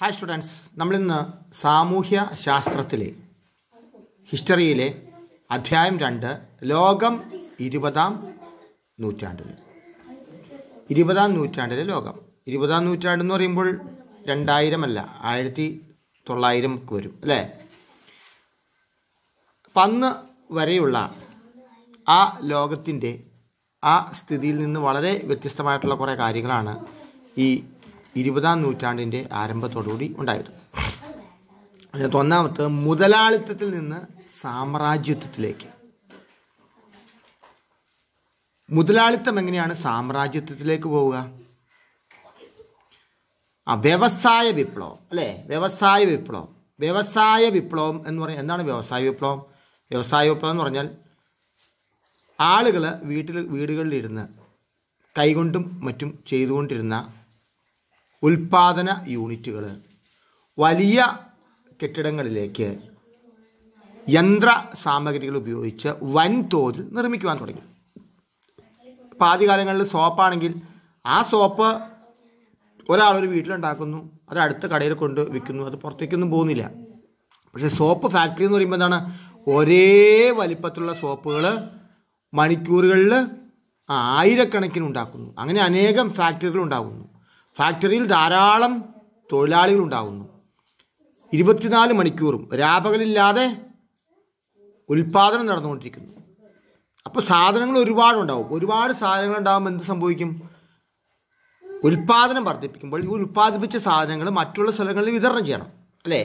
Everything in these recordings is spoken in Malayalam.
ഹായ് സ്റ്റുഡൻസ് നമ്മളിന്ന് സാമൂഹ്യ ശാസ്ത്രത്തിലെ ഹിസ്റ്ററിയിലെ അധ്യായം രണ്ട് ലോകം ഇരുപതാം നൂറ്റാണ്ടിൽ ഇരുപതാം നൂറ്റാണ്ടിലെ ലോകം ഇരുപതാം നൂറ്റാണ്ടെന്ന് പറയുമ്പോൾ രണ്ടായിരം അല്ല ആയിരത്തി തൊള്ളായിരം വരും അല്ലേ പന്ന് വരെയുള്ള ആ ലോകത്തിൻ്റെ ആ സ്ഥിതിയിൽ നിന്ന് വളരെ വ്യത്യസ്തമായിട്ടുള്ള കുറേ കാര്യങ്ങളാണ് ഈ ഇരുപതാം നൂറ്റാണ്ടിൻ്റെ ആരംഭത്തോടുകൂടി ഉണ്ടായത് അതിനകത്ത് ഒന്നാമത്തെ മുതലാളിത്തത്തിൽ നിന്ന് സാമ്രാജ്യത്വത്തിലേക്ക് മുതലാളിത്തം എങ്ങനെയാണ് സാമ്രാജ്യത്വത്തിലേക്ക് പോവുക ആ വ്യവസായ വിപ്ലവം അല്ലേ വ്യവസായ വിപ്ലവം വ്യവസായ വിപ്ലവം എന്ന് പറഞ്ഞാൽ എന്താണ് വ്യവസായ വിപ്ലവം വ്യവസായ വിപ്ലവം എന്ന് പറഞ്ഞാൽ ആളുകൾ വീട്ടിൽ വീടുകളിലിരുന്ന് കൈകൊണ്ടും മറ്റും ചെയ്തുകൊണ്ടിരുന്ന ഉൽപാദന യൂണിറ്റുകൾ വലിയ കെട്ടിടങ്ങളിലേക്ക് യന്ത്ര സാമഗ്രികൾ ഉപയോഗിച്ച് വൻതോതിൽ നിർമ്മിക്കുവാൻ തുടങ്ങി ഇപ്പം ആദ്യകാലങ്ങളിൽ സോപ്പാണെങ്കിൽ ആ സോപ്പ് ഒരാളൊരു വീട്ടിലുണ്ടാക്കുന്നു അത് അടുത്ത കടയിൽ കൊണ്ട് വിൽക്കുന്നു അത് പുറത്തേക്കൊന്നും പോകുന്നില്ല പക്ഷേ സോപ്പ് ഫാക്ടറി എന്ന് പറയുമ്പോൾ എന്താണ് ഒരേ വലിപ്പത്തിലുള്ള സോപ്പുകൾ മണിക്കൂറുകളിൽ ആയിരക്കണക്കിന് ഉണ്ടാക്കുന്നു അങ്ങനെ അനേകം ഫാക്ടറികൾ ഉണ്ടാകുന്നു ഫാക്ടറിയിൽ ധാരാളം തൊഴിലാളികൾ ഉണ്ടാകുന്നു ഇരുപത്തിനാല് മണിക്കൂറും രാപകലില്ലാതെ ഉൽപാദനം നടന്നുകൊണ്ടിരിക്കുന്നു അപ്പോൾ സാധനങ്ങൾ ഒരുപാടുണ്ടാവും ഒരുപാട് സാധനങ്ങൾ ഉണ്ടാകുമ്പോൾ എന്ത് സംഭവിക്കും ഉൽപാദനം വർദ്ധിപ്പിക്കുമ്പോൾ ഈ ഉൽപ്പാദിപ്പിച്ച സാധനങ്ങൾ മറ്റുള്ള സ്ഥലങ്ങളിൽ വിതരണം ചെയ്യണം അല്ലേ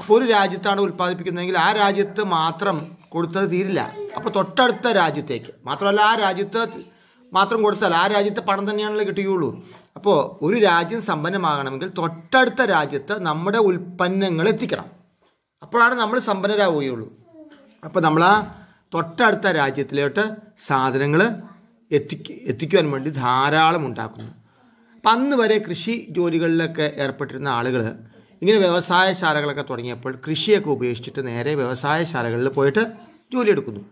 അപ്പോൾ ഒരു രാജ്യത്താണ് ഉൽപ്പാദിപ്പിക്കുന്നതെങ്കിൽ ആ രാജ്യത്ത് മാത്രം കൊടുത്തത് തീരില്ല അപ്പോൾ തൊട്ടടുത്ത രാജ്യത്തേക്ക് മാത്രമല്ല ആ രാജ്യത്ത് മാത്രം കൊടുത്താൽ ആ രാജ്യത്തെ പണം തന്നെയാണല്ലോ കിട്ടുകയുള്ളൂ അപ്പോൾ ഒരു രാജ്യം സമ്പന്നമാകണമെങ്കിൽ തൊട്ടടുത്ത രാജ്യത്ത് നമ്മുടെ ഉൽപ്പന്നങ്ങൾ എത്തിക്കണം അപ്പോഴാണ് നമ്മൾ സമ്പന്നരാവുകയുള്ളൂ അപ്പോൾ നമ്മൾ ആ തൊട്ടടുത്ത രാജ്യത്തിലോട്ട് സാധനങ്ങൾ എത്തിക്ക് എത്തിക്കുവാൻ വേണ്ടി ധാരാളം ഉണ്ടാക്കുന്നു അപ്പം അന്ന് വരെ കൃഷി ജോലികളിലൊക്കെ ഏർപ്പെട്ടിരുന്ന ആളുകൾ ഇങ്ങനെ വ്യവസായശാലകളൊക്കെ തുടങ്ങിയപ്പോൾ കൃഷിയൊക്കെ ഉപേക്ഷിച്ചിട്ട് നേരെ വ്യവസായശാലകളിൽ പോയിട്ട് ജോലിയെടുക്കുന്നു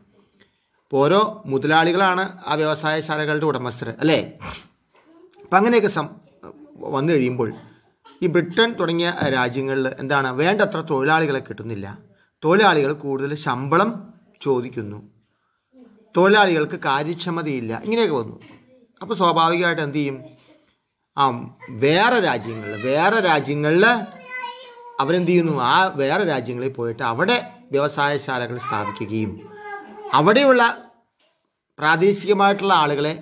ഇപ്പോൾ ഓരോ മുതലാളികളാണ് ആ വ്യവസായശാലകളുടെ ഉടമസ്ഥർ അല്ലേ അപ്പം അങ്ങനെയൊക്കെ സം വന്നു കഴിയുമ്പോൾ ഈ ബ്രിട്ടൻ തുടങ്ങിയ രാജ്യങ്ങളിൽ എന്താണ് വേണ്ടത്ര തൊഴിലാളികളെ കിട്ടുന്നില്ല തൊഴിലാളികൾ കൂടുതൽ ശമ്പളം ചോദിക്കുന്നു തൊഴിലാളികൾക്ക് കാര്യക്ഷമതയില്ല ഇങ്ങനെയൊക്കെ വന്നു അപ്പോൾ സ്വാഭാവികമായിട്ട് എന്ത് ചെയ്യും ആ വേറെ രാജ്യങ്ങളിൽ വേറെ രാജ്യങ്ങളിൽ അവരെന്ത് ചെയ്യുന്നു ആ വേറെ രാജ്യങ്ങളിൽ പോയിട്ട് അവിടെ വ്യവസായശാലകൾ സ്ഥാപിക്കുകയും അവിടെയുള്ള പ്രാദേശികമായിട്ടുള്ള ആളുകളെ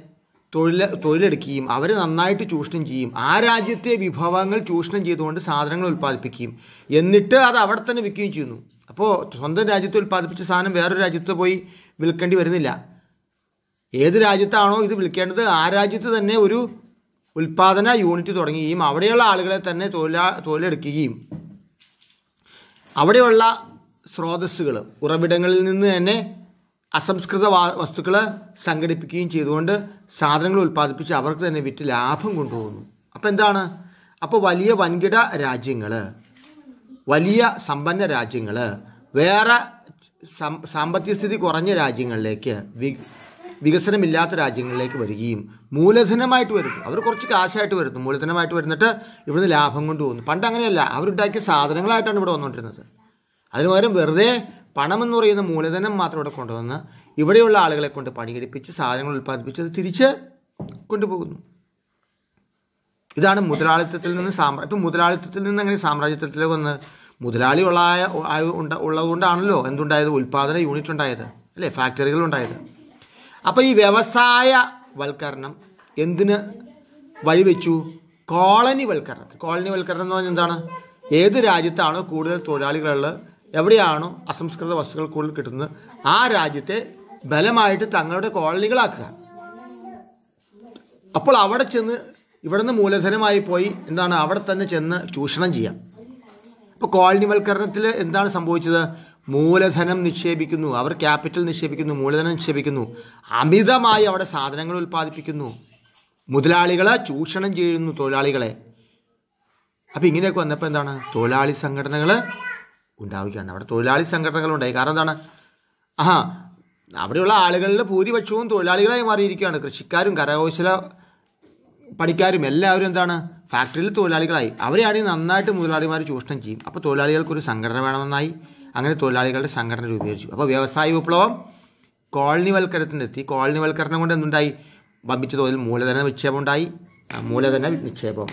തൊഴിൽ തൊഴിലെടുക്കുകയും അവർ നന്നായിട്ട് ചൂഷണം ചെയ്യും ആ രാജ്യത്തെ വിഭവങ്ങൾ ചൂഷണം ചെയ്തുകൊണ്ട് സാധനങ്ങൾ ഉൽപ്പാദിപ്പിക്കുകയും എന്നിട്ട് അത് അവിടെ തന്നെ വിൽക്കുകയും ചെയ്യുന്നു അപ്പോൾ സ്വന്തം രാജ്യത്ത് ഉൽപ്പാദിപ്പിച്ച സാധനം വേറൊരു രാജ്യത്ത് പോയി വിൽക്കേണ്ടി വരുന്നില്ല ഏത് രാജ്യത്താണോ ഇത് വിൽക്കേണ്ടത് ആ രാജ്യത്ത് തന്നെ ഒരു ഉൽപ്പാദന യൂണിറ്റ് തുടങ്ങുകയും അവിടെയുള്ള ആളുകളെ തന്നെ തൊഴിലാ തൊഴിലെടുക്കുകയും അവിടെയുള്ള സ്രോതസ്സുകൾ ഉറവിടങ്ങളിൽ നിന്ന് തന്നെ അസംസ്കൃത വസ്തുക്കൾ സംഘടിപ്പിക്കുകയും ചെയ്തുകൊണ്ട് സാധനങ്ങൾ ഉൽപ്പാദിപ്പിച്ച് അവർക്ക് തന്നെ വിറ്റ് ലാഭം കൊണ്ടുപോകുന്നു അപ്പോൾ എന്താണ് അപ്പോൾ വലിയ വൻകിട രാജ്യങ്ങൾ വലിയ സമ്പന്ന രാജ്യങ്ങൾ വേറെ സാമ്പത്തിക സ്ഥിതി കുറഞ്ഞ രാജ്യങ്ങളിലേക്ക് വികസനമില്ലാത്ത രാജ്യങ്ങളിലേക്ക് വരികയും മൂലധനമായിട്ട് വരുന്നു അവർ കുറച്ച് കാശായിട്ട് വരുന്നു മൂലധനമായിട്ട് വരുന്നിട്ട് ഇവിടുന്ന് ലാഭം കൊണ്ടുപോകുന്നു പണ്ട് അങ്ങനെയല്ല അവരുണ്ടാക്കിയ സാധനങ്ങളായിട്ടാണ് ഇവിടെ വന്നുകൊണ്ടിരുന്നത് അതിനു പകരം വെറുതെ പണമെന്ന് പറയുന്ന മൂലധനം മാത്രം ഇവിടെ കൊണ്ടുവന്ന് ഇവിടെയുള്ള ആളുകളെ കൊണ്ട് പണിയെടുപ്പിച്ച് സാധനങ്ങൾ ഉൽപ്പാദിപ്പിച്ച് അത് തിരിച്ച് കൊണ്ടുപോകുന്നു ഇതാണ് മുതലാളിത്തത്തിൽ നിന്ന് സാമ്രാജ്യം ഇപ്പം മുതലാളിത്തത്തിൽ നിന്ന് അങ്ങനെ സാമ്രാജ്യത്വത്തിലേക്ക് വന്ന് മുതലാളി ഉള്ള ഉള്ളതുകൊണ്ടാണല്ലോ എന്തുണ്ടായത് ഉൽപ്പാദന യൂണിറ്റ് ഉണ്ടായത് അല്ലേ ഫാക്ടറികൾ ഉണ്ടായത് അപ്പോൾ ഈ വ്യവസായ വൽക്കരണം എന്തിന് വഴിവെച്ചു കോളനി വൽക്കരണം എന്ന് പറഞ്ഞാൽ എന്താണ് ഏത് രാജ്യത്താണോ കൂടുതൽ തൊഴിലാളികളുള്ളത് എവിടെയാണോ അസംസ്കൃത വസ്തുക്കൾ കൂടുതൽ കിട്ടുന്നത് ആ രാജ്യത്തെ ബലമായിട്ട് തങ്ങളുടെ കോളനികളാക്കുക അപ്പോൾ അവിടെ ചെന്ന് ഇവിടുന്ന് മൂലധനമായി പോയി എന്താണ് അവിടെ തന്നെ ചെന്ന് ചൂഷണം ചെയ്യാം അപ്പോൾ കോളനിവൽക്കരണത്തിൽ എന്താണ് സംഭവിച്ചത് മൂലധനം നിക്ഷേപിക്കുന്നു അവർ ക്യാപിറ്റൽ നിക്ഷേപിക്കുന്നു മൂലധനം നിക്ഷേപിക്കുന്നു അമിതമായി അവിടെ സാധനങ്ങൾ ഉൽപ്പാദിപ്പിക്കുന്നു മുതലാളികളെ ചൂഷണം ചെയ്യുന്നു തൊഴിലാളികളെ അപ്പം ഇങ്ങനെയൊക്കെ വന്നപ്പോൾ എന്താണ് തൊഴിലാളി സംഘടനകൾ ഉണ്ടാവുകയാണ് അവിടെ തൊഴിലാളി സംഘടനകളുണ്ടായി കാരണം എന്താണ് ആഹാ അവിടെയുള്ള ആളുകളിൽ ഭൂരിപക്ഷവും തൊഴിലാളികളായി മാറിയിരിക്കുകയാണ് കൃഷിക്കാരും കരകൗശല പണിക്കാരും എല്ലാവരും എന്താണ് ഫാക്ടറിയിൽ തൊഴിലാളികളായി അവരെയാണ് നന്നായിട്ട് മുതലാളിമാർ ചൂഷണം ചെയ്യും അപ്പോൾ തൊഴിലാളികൾക്കൊരു സംഘടന വേണമെന്നായി അങ്ങനെ തൊഴിലാളികളുടെ സംഘടന രൂപീകരിച്ചു അപ്പോൾ വ്യവസായ വിപ്ലവം കോളനിവൽക്കരണത്തിനെത്തി കോളനിവൽക്കരണം കൊണ്ട് എന്തുണ്ടായി വമ്പിച്ച തോതിൽ മൂലധന നിക്ഷേപം ഉണ്ടായി മൂലധന നിക്ഷേപം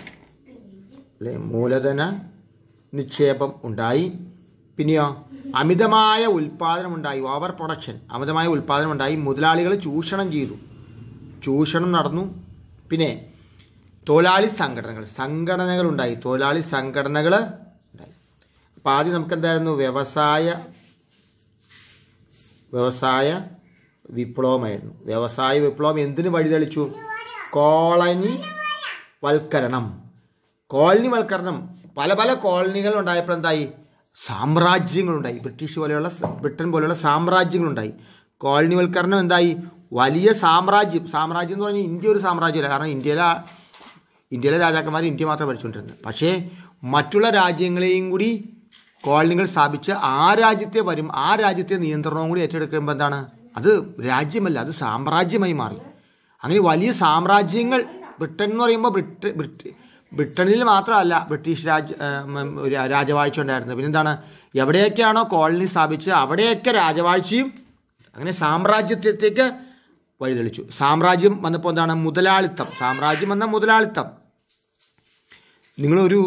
അല്ലേ മൂലധന നിക്ഷേപം ഉണ്ടായി പിന്നെയോ അമിതമായ ഉണ്ടായി ഓവർ പ്രൊഡക്ഷൻ അമിതമായ ഉൽപാദനം ഉണ്ടായി മുതലാളികൾ ചൂഷണം ചെയ്തു ചൂഷണം നടന്നു പിന്നെ തൊഴിലാളി സംഘടനകൾ സംഘടനകൾ ഉണ്ടായി തൊഴിലാളി സംഘടനകൾ ഉണ്ടായി അപ്പോൾ ആദ്യം നമുക്ക് എന്തായിരുന്നു വ്യവസായ വ്യവസായ വിപ്ലവമായിരുന്നു വ്യവസായ വിപ്ലവം എന്തിനു വഴിതെളിച്ചു കോളനി വൽക്കരണം കോളനി വൽക്കരണം പല പല കോളനികൾ ഉണ്ടായപ്പോൾ എന്തായി സാമ്രാജ്യങ്ങളുണ്ടായി ബ്രിട്ടീഷ് പോലെയുള്ള ബ്രിട്ടൻ പോലെയുള്ള സാമ്രാജ്യങ്ങളുണ്ടായി കോളനിവൽക്കരണം എന്തായി വലിയ സാമ്രാജ്യം സാമ്രാജ്യം എന്ന് പറഞ്ഞാൽ ഇന്ത്യ ഒരു സാമ്രാജ്യമല്ല കാരണം ഇന്ത്യയിലെ ഇന്ത്യയിലെ രാജാക്കന്മാർ ഇന്ത്യ മാത്രം ഭരിച്ചുകൊണ്ടിരുന്നത് പക്ഷേ മറ്റുള്ള രാജ്യങ്ങളെയും കൂടി കോളനികൾ സ്ഥാപിച്ച് ആ രാജ്യത്തെ വരും ആ രാജ്യത്തെ നിയന്ത്രണവും കൂടി ഏറ്റെടുക്കുമ്പോൾ എന്താണ് അത് രാജ്യമല്ല അത് സാമ്രാജ്യമായി മാറി അങ്ങനെ വലിയ സാമ്രാജ്യങ്ങൾ ബ്രിട്ടൻ എന്ന് പറയുമ്പോൾ ബ്രിട്ട ബ്രിട്ടനിൽ മാത്രമല്ല ബ്രിട്ടീഷ് രാജ് രാജവാഴ്ച ഉണ്ടായിരുന്നത് പിന്നെന്താണ് എവിടെയൊക്കെയാണോ കോളനി സ്ഥാപിച്ച് അവിടെയൊക്കെ രാജവാഴ്ചയും അങ്ങനെ സാമ്രാജ്യത്തിലേക്ക് വഴിതെളിച്ചു സാമ്രാജ്യം വന്നപ്പോൾ എന്താണ് മുതലാളിത്തം സാമ്രാജ്യം വന്ന മുതലാളിത്തം നിങ്ങളൊരു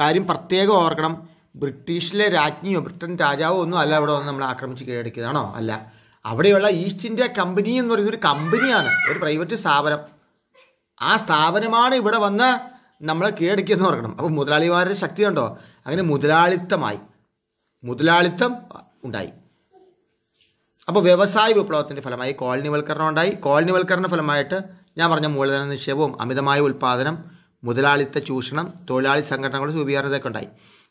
കാര്യം പ്രത്യേകം ഓർക്കണം ബ്രിട്ടീഷിലെ രാജ്ഞിയോ ബ്രിട്ടൻ രാജാവോ ഒന്നും അല്ല അവിടെ വന്ന് നമ്മൾ ആക്രമിച്ച് കീഴടക്കിയതാണോ അല്ല അവിടെയുള്ള ഈസ്റ്റ് ഇന്ത്യ കമ്പനി എന്ന് പറയുന്നത് ഒരു കമ്പനിയാണ് ഒരു പ്രൈവറ്റ് സ്ഥാപനം ആ സ്ഥാപനമാണ് ഇവിടെ വന്ന് നമ്മളെ കീഴടക്കിയെന്ന് പറയണം അപ്പോൾ മുതലാളിമാരുടെ ശക്തി ഉണ്ടോ അങ്ങനെ മുതലാളിത്തമായി മുതലാളിത്തം ഉണ്ടായി അപ്പോൾ വ്യവസായ വിപ്ലവത്തിൻ്റെ ഫലമായി കോളനിവൽക്കരണം ഉണ്ടായി കോളനിവൽക്കരണ ഫലമായിട്ട് ഞാൻ പറഞ്ഞ മൂലധന നിക്ഷേപവും അമിതമായ ഉൽപ്പാദനം മുതലാളിത്ത ചൂഷണം തൊഴിലാളി സംഘടനകളുടെ രൂപീകരണതൊക്കെ ഉണ്ടായി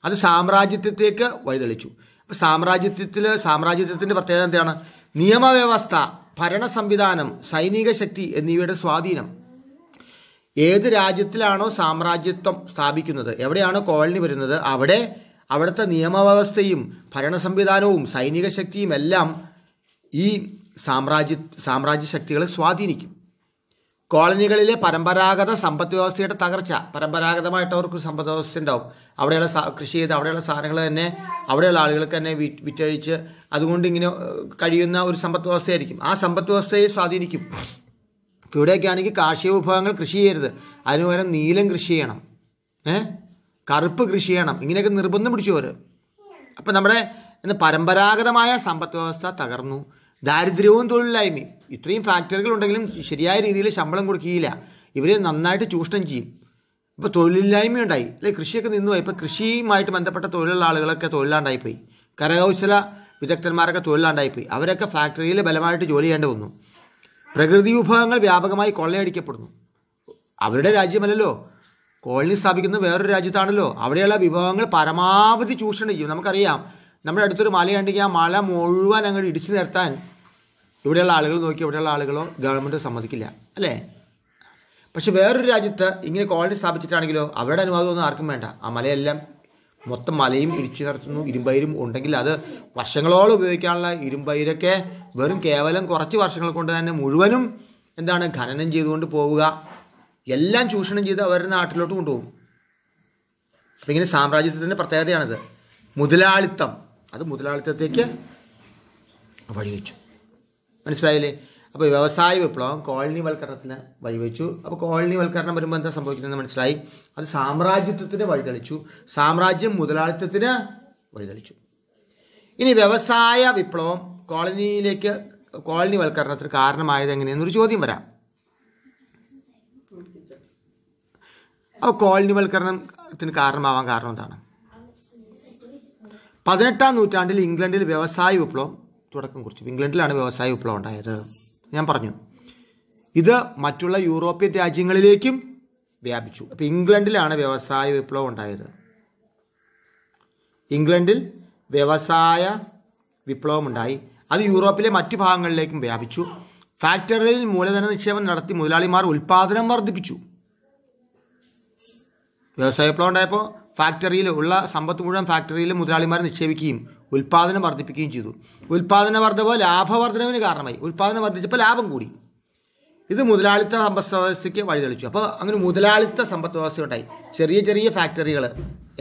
അത് സാമ്രാജ്യത്വത്തേക്ക് വഴിതെളിച്ചു അപ്പോൾ സാമ്രാജ്യത്വത്തിൽ സാമ്രാജ്യത്വത്തിൻ്റെ പ്രത്യേകത എന്താണ് നിയമവ്യവസ്ഥ ഭരണ സംവിധാനം സൈനിക ശക്തി എന്നിവയുടെ സ്വാധീനം ഏത് രാജ്യത്തിലാണോ സാമ്രാജ്യത്വം സ്ഥാപിക്കുന്നത് എവിടെയാണോ കോളനി വരുന്നത് അവിടെ അവിടുത്തെ നിയമവ്യവസ്ഥയും ഭരണ സംവിധാനവും സൈനിക ശക്തിയും എല്ലാം ഈ സാമ്രാജ്യ സാമ്രാജ്യ ശക്തികളെ സ്വാധീനിക്കും കോളനികളിലെ പരമ്പരാഗത സമ്പദ് വ്യവസ്ഥയുടെ തകർച്ച പരമ്പരാഗതമായിട്ട് അവർക്ക് സമ്പദ് വ്യവസ്ഥ ഉണ്ടാവും അവിടെയുള്ള കൃഷി ചെയ്ത് അവിടെയുള്ള സാധനങ്ങൾ തന്നെ അവിടെയുള്ള ആളുകൾക്ക് തന്നെ വിറ്റഴിച്ച് അതുകൊണ്ട് ഇങ്ങനെ കഴിയുന്ന ഒരു സമ്പദ് വ്യവസ്ഥയായിരിക്കും ആ സമ്പദ് വ്യവസ്ഥയെ സ്വാധീനിക്കും ഇപ്പോൾ ഇവിടെയൊക്കെ ആണെങ്കിൽ കാർഷിക വിഭവങ്ങൾ കൃഷി ചെയ്യരുത് അതിന് പകരം നീലം കൃഷി ചെയ്യണം ഏ കറുപ്പ് കൃഷി ചെയ്യണം ഇങ്ങനെയൊക്കെ നിർബന്ധം പിടിച്ചു അവർ അപ്പം നമ്മുടെ ഇന്ന് പരമ്പരാഗതമായ സമ്പദ് വ്യവസ്ഥ തകർന്നു ദാരിദ്ര്യവും തൊഴിലില്ലായ്മയും ഇത്രയും ഫാക്ടറികൾ ഉണ്ടെങ്കിലും ശരിയായ രീതിയിൽ ശമ്പളം കൊടുക്കുകയില്ല ഇവരെ നന്നായിട്ട് ചൂഷണം ചെയ്യും ഇപ്പോൾ തൊഴിലില്ലായ്മ ഉണ്ടായി അല്ലെ കൃഷിയൊക്കെ നിന്നുപോയി ഇപ്പോൾ കൃഷിയുമായിട്ട് ബന്ധപ്പെട്ട തൊഴിലുള്ള ആളുകളൊക്കെ തൊഴിലാണ്ടായിപ്പോയി കരകൗശല വിദഗ്ധന്മാരൊക്കെ തൊഴിലാണ്ടായിപ്പോയി അവരൊക്കെ ഫാക്ടറിയിൽ ബലമായിട്ട് ജോലി ചെയ്യേണ്ടി വന്നു പ്രകൃതി വിഭവങ്ങൾ വ്യാപകമായി കൊള്ളയടിക്കപ്പെടുന്നു അവരുടെ രാജ്യമല്ലല്ലോ കോളനി സ്ഥാപിക്കുന്ന വേറൊരു രാജ്യത്താണല്ലോ അവിടെയുള്ള വിഭവങ്ങൾ പരമാവധി ചൂഷണം ചെയ്യും നമുക്കറിയാം നമ്മുടെ അടുത്തൊരു മലയുണ്ടെങ്കിൽ ആ മല മുഴുവൻ അങ്ങോട്ട് ഇടിച്ചു നിർത്താൻ ഇവിടെയുള്ള ആളുകൾ നോക്കി ഇവിടെയുള്ള ആളുകളോ ഗവൺമെൻറ് സമ്മതിക്കില്ല അല്ലേ പക്ഷെ വേറൊരു രാജ്യത്ത് ഇങ്ങനെ കോളനി സ്ഥാപിച്ചിട്ടാണെങ്കിലോ അവരുടെ അനുവാദമൊന്നും ആർക്കും വേണ്ട ആ മലയെല്ലാം മൊത്തം മലയും ഇടിച്ചു നിർത്തുന്നു ഇരുമ്പയിരും ഉണ്ടെങ്കിൽ അത് വർഷങ്ങളോളം ഉപയോഗിക്കാനുള്ള ഇരുമ്പയിരൊക്കെ വെറും കേവലം കുറച്ച് വർഷങ്ങൾ കൊണ്ട് തന്നെ മുഴുവനും എന്താണ് ഖനനം ചെയ്തുകൊണ്ട് പോവുക എല്ലാം ചൂഷണം ചെയ്ത് അവരുടെ നാട്ടിലോട്ട് കൊണ്ടുപോകും അപ്പം ഇങ്ങനെ സാമ്രാജ്യത്തിൻ്റെ പ്രത്യേകതയാണിത് മുതലാളിത്തം അത് മുതലാളിത്തത്തേക്ക് വഴിവെച്ചു മനസ്സിലായില്ലേ അപ്പോൾ വ്യവസായ വിപ്ലവം കോളനി വൽക്കരണത്തിന് വഴിവെച്ചു അപ്പോൾ കോളനി വൽക്കരണം വരുമ്പോൾ എന്താ സംഭവിക്കുന്നതെന്ന് മനസ്സിലായി അത് സാമ്രാജ്യത്വത്തിന് വഴിതെളിച്ചു സാമ്രാജ്യം മുതലാളിത്തത്തിന് വഴിതെളിച്ചു ഇനി വ്യവസായ വിപ്ലവം കോളനിയിലേക്ക് കോളനി വൽക്കരണത്തിന് കാരണമായത് എങ്ങനെയെന്നൊരു ചോദ്യം വരാം അപ്പോൾ കോളനി വൽക്കരണത്തിന് കാരണമാവാൻ കാരണം എന്താണ് പതിനെട്ടാം നൂറ്റാണ്ടിൽ ഇംഗ്ലണ്ടിൽ വ്യവസായ വിപ്ലവം തുടക്കം കുറിച്ചു ഇംഗ്ലണ്ടിലാണ് വ്യവസായ വിപ്ലവം ഉണ്ടായത് ഞാൻ പറഞ്ഞു ഇത് മറ്റുള്ള യൂറോപ്യൻ രാജ്യങ്ങളിലേക്കും വ്യാപിച്ചു അപ്പോൾ ഇംഗ്ലണ്ടിലാണ് വ്യവസായ വിപ്ലവം ഉണ്ടായത് ഇംഗ്ലണ്ടിൽ വ്യവസായ ഉണ്ടായി അത് യൂറോപ്പിലെ മറ്റു ഭാഗങ്ങളിലേക്കും വ്യാപിച്ചു ഫാക്ടറികളിൽ മൂലധന നിക്ഷേപം നടത്തി മുതലാളിമാർ ഉൽപാദനം വർദ്ധിപ്പിച്ചു വിപ്ലവം ഉണ്ടായപ്പോൾ ഫാക്ടറിയിൽ ഉള്ള സമ്പത്ത് മുഴുവൻ ഫാക്ടറിയിൽ മുതലാളിമാർ നിക്ഷേപിക്കുകയും ഉൽപാദനം വർദ്ധിപ്പിക്കുകയും ചെയ്തു ഉൽപാദന വർദ്ധവ് ലാഭവർദ്ധനവിന് കാരണമായി ഉൽപാദനം വർദ്ധിച്ചപ്പോൾ ലാഭം കൂടി ഇത് മുതലാളിത്ത സമ്പദ് വ്യവസ്ഥയ്ക്ക് വഴിതെളിച്ചു അപ്പോൾ അങ്ങനെ മുതലാളിത്ത സമ്പദ് വ്യവസ്ഥ ഉണ്ടായി ചെറിയ ചെറിയ ഫാക്ടറികൾ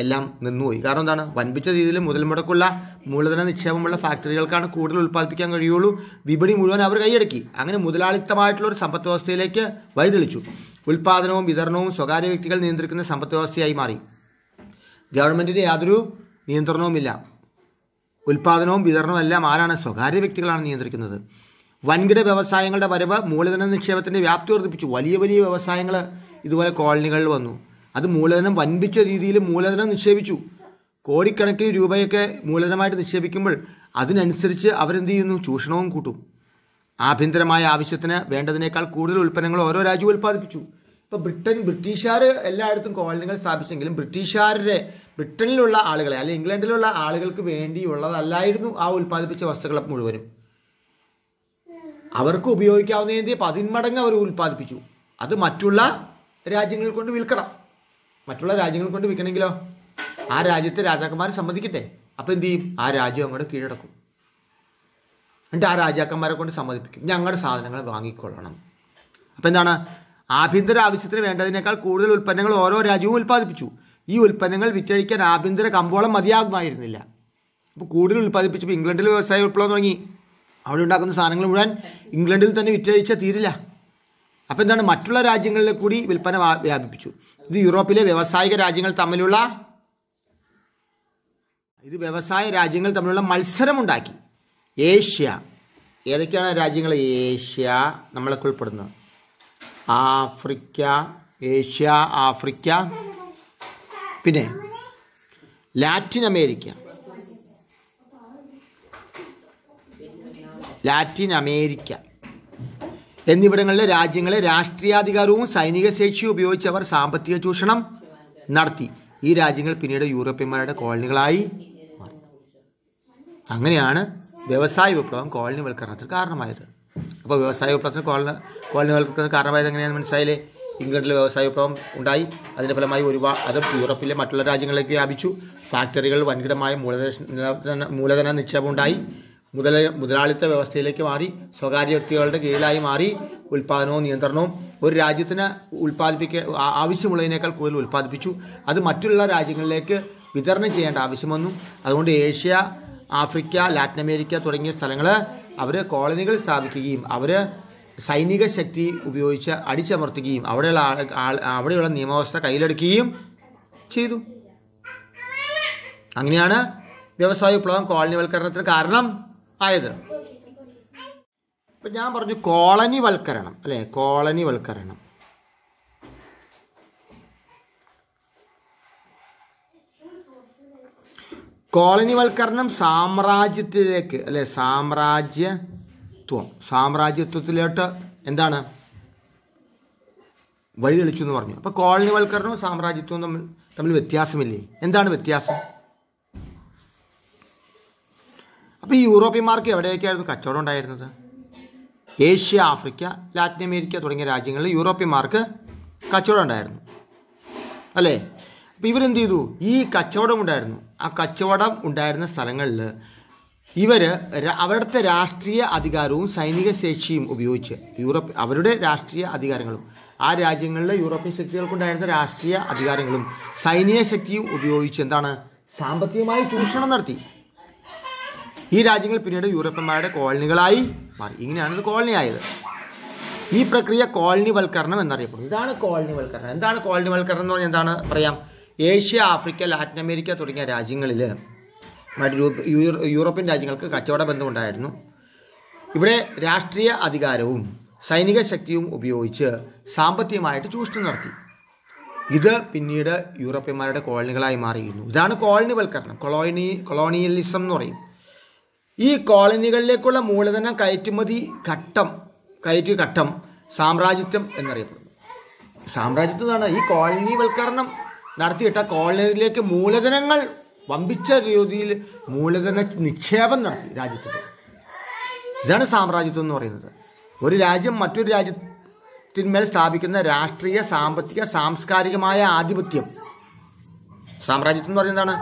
എല്ലാം നിന്നുപോയി കാരണം എന്താണ് വൻപിച്ച രീതിയിൽ മുതൽ മുടക്കുള്ള മൂലധന നിക്ഷേപമുള്ള ഫാക്ടറികൾക്കാണ് കൂടുതൽ ഉൽപ്പാദിപ്പിക്കാൻ കഴിയുള്ളൂ വിപണി മുഴുവൻ അവർ കൈയടക്കി അങ്ങനെ മുതലാളിത്തമായിട്ടുള്ള ഒരു സമ്പദ് വ്യവസ്ഥയിലേക്ക് വഴിതെളിച്ചു ഉൽപാദനവും വിതരണവും സ്വകാര്യ വ്യക്തികൾ നിയന്ത്രിക്കുന്ന സമ്പദ് വ്യവസ്ഥയായി മാറി ഗവൺമെന്റിന്റെ യാതൊരു നിയന്ത്രണവുമില്ല ഉൽപാദനവും വിതരണവും എല്ലാം ആരാണ് സ്വകാര്യ വ്യക്തികളാണ് നിയന്ത്രിക്കുന്നത് വൻകിട വ്യവസായങ്ങളുടെ വരവ് മൂലധന നിക്ഷേപത്തിൻ്റെ വ്യാപ്തി വർദ്ധിപ്പിച്ചു വലിയ വലിയ വ്യവസായങ്ങൾ ഇതുപോലെ കോളനികളിൽ വന്നു അത് മൂലധനം വൻപിച്ച രീതിയിൽ മൂലധനം നിക്ഷേപിച്ചു കോടിക്കണക്കിന് രൂപയൊക്കെ മൂലധനമായിട്ട് നിക്ഷേപിക്കുമ്പോൾ അതിനനുസരിച്ച് അവരെന്ത് ചെയ്യുന്നു ചൂഷണവും കൂട്ടും ആഭ്യന്തരമായ ആവശ്യത്തിന് വേണ്ടതിനേക്കാൾ കൂടുതൽ ഉൽപ്പന്നങ്ങൾ ഓരോ രാജ്യവും ഉൽപ്പാദിപ്പിച്ചു ഇപ്പോൾ ബ്രിട്ടൻ ബ്രിട്ടീഷുകാർ എല്ലായിടത്തും കോളനികൾ സ്ഥാപിച്ചെങ്കിലും ബ്രിട്ടീഷുകാരുടെ ബ്രിട്ടനിലുള്ള ആളുകളെ അല്ലെങ്കിൽ ഇംഗ്ലണ്ടിലുള്ള ആളുകൾക്ക് വേണ്ടിയുള്ളതല്ലായിരുന്നു ആ ഉൽപ്പാദിപ്പിച്ച വസ്തുക്കൾ മുഴുവനും അവർക്ക് ഉപയോഗിക്കാവുന്നതിൻ്റെ പതിന്മടങ്ങ് അവർ ഉൽപ്പാദിപ്പിച്ചു അത് മറ്റുള്ള രാജ്യങ്ങളിൽ കൊണ്ട് വിൽക്കണം മറ്റുള്ള രാജ്യങ്ങൾ കൊണ്ട് വിൽക്കണമെങ്കിലോ ആ രാജ്യത്തെ രാജാക്കന്മാർ സമ്മതിക്കട്ടെ അപ്പോൾ എന്ത് ചെയ്യും ആ രാജ്യം അങ്ങോട്ട് കീഴടക്കും എന്നിട്ട് ആ രാജാക്കന്മാരെ കൊണ്ട് സമ്മതിപ്പിക്കും ഞങ്ങളുടെ സാധനങ്ങൾ വാങ്ങിക്കൊള്ളണം അപ്പം എന്താണ് ആഭ്യന്തര ആവശ്യത്തിന് വേണ്ടതിനേക്കാൾ കൂടുതൽ ഉൽപ്പന്നങ്ങൾ ഓരോ രാജ്യവും ഉൽപ്പാദിപ്പിച്ചു ഈ ഉൽപ്പന്നങ്ങൾ വിറ്റഴിക്കാൻ ആഭ്യന്തര കമ്പോളം മതിയാകുമായിരുന്നില്ല അപ്പോൾ കൂടുതൽ ഉൽപ്പാദിപ്പിച്ചപ്പോൾ ഇംഗ്ലണ്ടിൽ വ്യവസായ വിപ്ലവം തുടങ്ങി അവിടെ ഉണ്ടാക്കുന്ന സാധനങ്ങൾ മുഴുവൻ ഇംഗ്ലണ്ടിൽ തന്നെ വിറ്റഴിച്ചാൽ തീരില്ല അപ്പോൾ എന്താണ് മറ്റുള്ള രാജ്യങ്ങളിൽ കൂടി വിൽപ്പന വ്യാപിപ്പിച്ചു ഇത് യൂറോപ്പിലെ വ്യവസായിക രാജ്യങ്ങൾ തമ്മിലുള്ള ഇത് വ്യവസായ രാജ്യങ്ങൾ തമ്മിലുള്ള മത്സരമുണ്ടാക്കി ഏഷ്യ ഏതൊക്കെയാണ് രാജ്യങ്ങൾ ഏഷ്യ നമ്മളൊക്കെ ഉൾപ്പെടുന്നത് ആഫ്രിക്ക ഏഷ്യ ആഫ്രിക്ക പിന്നെ ലാറ്റിൻ അമേരിക്ക ലാറ്റിൻ അമേരിക്ക എന്നിവിടങ്ങളിലെ രാജ്യങ്ങളെ രാഷ്ട്രീയാധികാരവും സൈനിക ശേഷിയും ഉപയോഗിച്ച് അവർ സാമ്പത്തിക ചൂഷണം നടത്തി ഈ രാജ്യങ്ങൾ പിന്നീട് യൂറോപ്യന്മാരുടെ കോളനികളായി മാറി അങ്ങനെയാണ് വ്യവസായ വിപ്ലവം കോളനിവൽക്കരണത്തിന് കാരണമായത് അപ്പോൾ വ്യവസായ വിപ്ലവത്തിന് കോളനി കോളനിവൽക്കരണത്തിന് കാരണമായത് എങ്ങനെയാണ് മനസ്സിലായില്ലേ ഇംഗ്ലണ്ടിൽ വ്യവസായ വിപ്ലവം ഉണ്ടായി അതിൻ്റെ ഫലമായി ഒരുപാട് അത് യൂറോപ്പിലെ മറ്റുള്ള രാജ്യങ്ങളിലേക്ക് വ്യാപിച്ചു ഫാക്ടറികൾ വൻകിടമായ മൂലധന മൂലധന നിക്ഷേപം ഉണ്ടായി മുതല മുതലാളിത്ത വ്യവസ്ഥയിലേക്ക് മാറി സ്വകാര്യ വ്യക്തികളുടെ കീഴിലായി മാറി ഉൽപാദനവും നിയന്ത്രണവും ഒരു രാജ്യത്തിന് ഉൽപ്പാദിപ്പിക്ക ആവശ്യമുള്ളതിനേക്കാൾ കൂടുതൽ ഉൽപ്പാദിപ്പിച്ചു അത് മറ്റുള്ള രാജ്യങ്ങളിലേക്ക് വിതരണം ചെയ്യേണ്ട ആവശ്യം വന്നു അതുകൊണ്ട് ഏഷ്യ ആഫ്രിക്ക ലാറ്റിൻ അമേരിക്ക തുടങ്ങിയ സ്ഥലങ്ങൾ അവർ കോളനികൾ സ്ഥാപിക്കുകയും അവർ സൈനിക ശക്തി ഉപയോഗിച്ച് അടിച്ചമർത്തുകയും അവിടെയുള്ള ആൾ അവിടെയുള്ള നിയമവ്യവസ്ഥ കയ്യിലെടുക്കുകയും ചെയ്തു അങ്ങനെയാണ് വ്യവസായ വിപ്ലവം കോളനിവൽക്കരണത്തിന് കാരണം ആയത് ഇപ്പം ഞാൻ പറഞ്ഞു കോളനി വൽക്കരണം അല്ലേ കോളനി വൽക്കരണം കോളനി വൽക്കരണം സാമ്രാജ്യത്തിലേക്ക് അല്ലെ സാമ്രാജ്യത്വം സാമ്രാജ്യത്വത്തിലോട്ട് എന്താണ് വഴി തെളിച്ചു എന്ന് പറഞ്ഞു അപ്പോൾ കോളനി വൽക്കരണവും സാമ്രാജ്യത്വവും തമ്മിൽ തമ്മിൽ വ്യത്യാസമില്ലേ എന്താണ് വ്യത്യാസം അപ്പോൾ ഈ യൂറോപ്യന്മാർക്ക് എവിടെയൊക്കെയായിരുന്നു കച്ചവടം ഉണ്ടായിരുന്നത് ഏഷ്യ ആഫ്രിക്ക ലാറ്റിൻ അമേരിക്ക തുടങ്ങിയ രാജ്യങ്ങളിൽ യൂറോപ്യന്മാർക്ക് കച്ചവടം ഉണ്ടായിരുന്നു അല്ലേ അപ്പോൾ ഇവരെന്ത് ചെയ്തു ഈ കച്ചവടം ഉണ്ടായിരുന്നു ആ കച്ചവടം ഉണ്ടായിരുന്ന സ്ഥലങ്ങളിൽ ഇവർ അവരുടെ രാഷ്ട്രീയ അധികാരവും സൈനിക ശേഷിയും ഉപയോഗിച്ച് യൂറോപ്പ് അവരുടെ രാഷ്ട്രീയ അധികാരങ്ങളും ആ രാജ്യങ്ങളിലെ യൂറോപ്യൻ ശക്തികൾക്കുണ്ടായിരുന്ന രാഷ്ട്രീയ അധികാരങ്ങളും സൈനിക ശക്തിയും ഉപയോഗിച്ച് എന്താണ് സാമ്പത്തികമായി ചൂഷണം നടത്തി ഈ രാജ്യങ്ങൾ പിന്നീട് യൂറോപ്യന്മാരുടെ കോളനികളായി മാറി ഇങ്ങനെയാണ് ഇത് കോളനി ആയത് ഈ പ്രക്രിയ കോളനിവൽക്കരണം എന്നറിയപ്പെടുന്നു ഇതാണ് കോളനിവൽക്കരണം എന്താണ് കോളനിവൽക്കരണം എന്ന് പറഞ്ഞാൽ എന്താണ് പറയാം ഏഷ്യ ആഫ്രിക്ക ലാറ്റിൻ അമേരിക്ക തുടങ്ങിയ രാജ്യങ്ങളിൽ മറ്റ് യൂറോപ്യൻ രാജ്യങ്ങൾക്ക് കച്ചവട ബന്ധമുണ്ടായിരുന്നു ഇവിടെ രാഷ്ട്രീയ അധികാരവും സൈനിക ശക്തിയും ഉപയോഗിച്ച് സാമ്പത്തികമായിട്ട് ചൂഷണം നടത്തി ഇത് പിന്നീട് യൂറോപ്യന്മാരുടെ കോളനികളായി മാറിയിരുന്നു ഇതാണ് കോളനിവൽക്കരണം കൊളോണി കൊളോണിയലിസം എന്ന് പറയും ഈ കോളനികളിലേക്കുള്ള മൂലധന കയറ്റുമതി ഘട്ടം കയറ്റു ഘട്ടം സാമ്രാജ്യത്വം എന്നറിയപ്പെടുന്നു സാമ്രാജ്യത്വമാണ് ഈ കോളനിവൽക്കരണം നടത്തിയിട്ട കോളനിയിലേക്ക് മൂലധനങ്ങൾ വമ്പിച്ച രീതിയിൽ മൂലധന നിക്ഷേപം നടത്തി രാജ്യത്തിൽ ഇതാണ് സാമ്രാജ്യത്വം എന്ന് പറയുന്നത് ഒരു രാജ്യം മറ്റൊരു രാജ്യത്തിന്മേൽ സ്ഥാപിക്കുന്ന രാഷ്ട്രീയ സാമ്പത്തിക സാംസ്കാരികമായ ആധിപത്യം സാമ്രാജ്യത്വം എന്ന് പറയുന്നതാണ്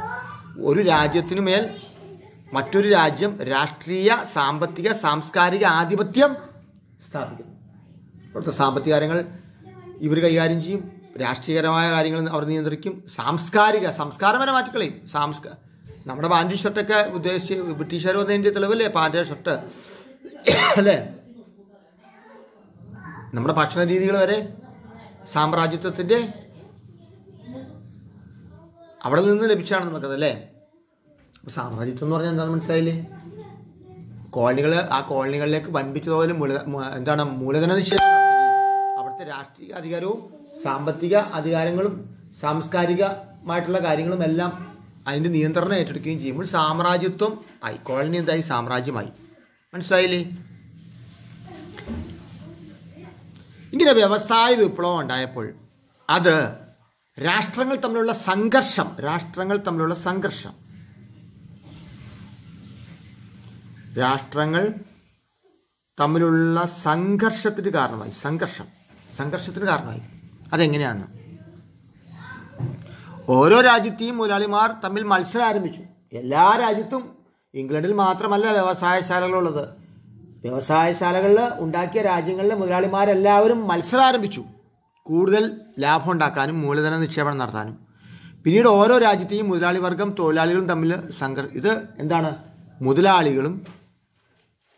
ഒരു രാജ്യത്തിനുമേൽ മറ്റൊരു രാജ്യം രാഷ്ട്രീയ സാമ്പത്തിക സാംസ്കാരിക ആധിപത്യം സ്ഥാപിക്കുന്നു അവിടുത്തെ സാമ്പത്തിക കാര്യങ്ങൾ ഇവർ കൈകാര്യം ചെയ്യും രാഷ്ട്രീയപരമായ കാര്യങ്ങൾ അവർ നിയന്ത്രിക്കും സാംസ്കാരിക സംസ്കാരപരം മാറ്റിക്കളയും സാംസ്കാര നമ്മുടെ പാൻറ്റ് ഷർട്ടൊക്കെ ഉദ്ദേശിച്ച് ബ്രിട്ടീഷുകാർ വന്നതിൻ്റെ തെളിവല്ലേ പാൻറ്റ് ഷർട്ട് അല്ലേ നമ്മുടെ ഭക്ഷണ രീതികൾ വരെ സാമ്രാജ്യത്വത്തിൻ്റെ അവിടെ നിന്ന് ലഭിച്ചാണ് നമുക്കത് അല്ലേ അപ്പോൾ സാമ്രാജ്യത്വം എന്ന് പറഞ്ഞാൽ എന്താണ് മനസ്സിലായില്ലേ കോളനികൾ ആ കോളനികളിലേക്ക് വൻപിച്ചതുപോലെ മൂല എന്താണ് മൂലധന നിക്ഷേപം അവിടുത്തെ രാഷ്ട്രീയ അധികാരവും സാമ്പത്തിക അധികാരങ്ങളും സാംസ്കാരികമായിട്ടുള്ള കാര്യങ്ങളും എല്ലാം അതിൻ്റെ നിയന്ത്രണം ഏറ്റെടുക്കുകയും ചെയ്യുമ്പോൾ സാമ്രാജ്യത്വം ആയി കോളനി എന്തായി സാമ്രാജ്യമായി മനസ്സിലായില്ലേ ഇങ്ങനെ വ്യവസായ വിപ്ലവം ഉണ്ടായപ്പോൾ അത് രാഷ്ട്രങ്ങൾ തമ്മിലുള്ള സംഘർഷം രാഷ്ട്രങ്ങൾ തമ്മിലുള്ള സംഘർഷം രാഷ്ട്രങ്ങൾ തമ്മിലുള്ള സംഘർഷത്തിന് കാരണമായി സംഘർഷം സംഘർഷത്തിന് കാരണമായി അതെങ്ങനെയാണ് ഓരോ രാജ്യത്തെയും മുതലാളിമാർ തമ്മിൽ മത്സരം ആരംഭിച്ചു എല്ലാ രാജ്യത്തും ഇംഗ്ലണ്ടിൽ മാത്രമല്ല വ്യവസായശാലകളുള്ളത് വ്യവസായശാലകളിൽ ഉണ്ടാക്കിയ രാജ്യങ്ങളിലെ മുതലാളിമാരെല്ലാവരും മത്സരം ആരംഭിച്ചു കൂടുതൽ ലാഭം ഉണ്ടാക്കാനും മൂലധന നിക്ഷേപണം നടത്താനും പിന്നീട് ഓരോ രാജ്യത്തെയും മുതലാളി വർഗം തൊഴിലാളികളും തമ്മിൽ സംഘർ ഇത് എന്താണ് മുതലാളികളും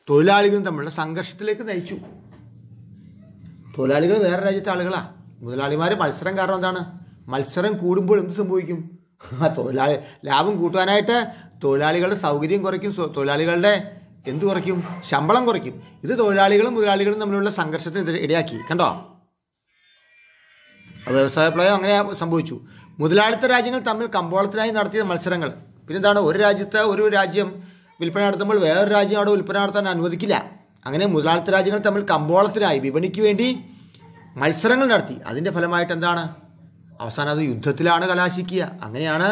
തൊഴിലാളികളും തമ്മിലുള്ള സംഘർഷത്തിലേക്ക് നയിച്ചു തൊഴിലാളികൾ വേറെ രാജ്യത്തെ ആളുകളാ മുതലാളിമാർ മത്സരം കാരണം എന്താണ് മത്സരം കൂടുമ്പോൾ എന്ത് സംഭവിക്കും തൊഴിലാളി ലാഭം കൂട്ടാനായിട്ട് തൊഴിലാളികളുടെ സൗകര്യം കുറയ്ക്കും തൊഴിലാളികളുടെ എന്ത് കുറയ്ക്കും ശമ്പളം കുറയ്ക്കും ഇത് തൊഴിലാളികളും മുതലാളികളും തമ്മിലുള്ള സംഘർഷത്തിന് ഇടയാക്കി കണ്ടോ വ്യവസായ പ്രളയം അങ്ങനെ സംഭവിച്ചു മുതലാളിത്ത രാജ്യങ്ങൾ തമ്മിൽ കമ്പോളത്തിനായി നടത്തിയ മത്സരങ്ങൾ പിന്നെന്താണ് ഒരു രാജ്യത്തെ ഒരു രാജ്യം വിൽപ്പന നടത്തുമ്പോൾ വേറൊരു രാജ്യം അവിടെ വിൽപ്പന നടത്താൻ അനുവദിക്കില്ല അങ്ങനെ മുതലാളിത്ത രാജ്യങ്ങൾ തമ്മിൽ കമ്പോളത്തിനായി വിപണിക്ക് വേണ്ടി മത്സരങ്ങൾ നടത്തി അതിൻ്റെ ഫലമായിട്ട് എന്താണ് അവസാനം അത് യുദ്ധത്തിലാണ് കലാശിക്കുക അങ്ങനെയാണ്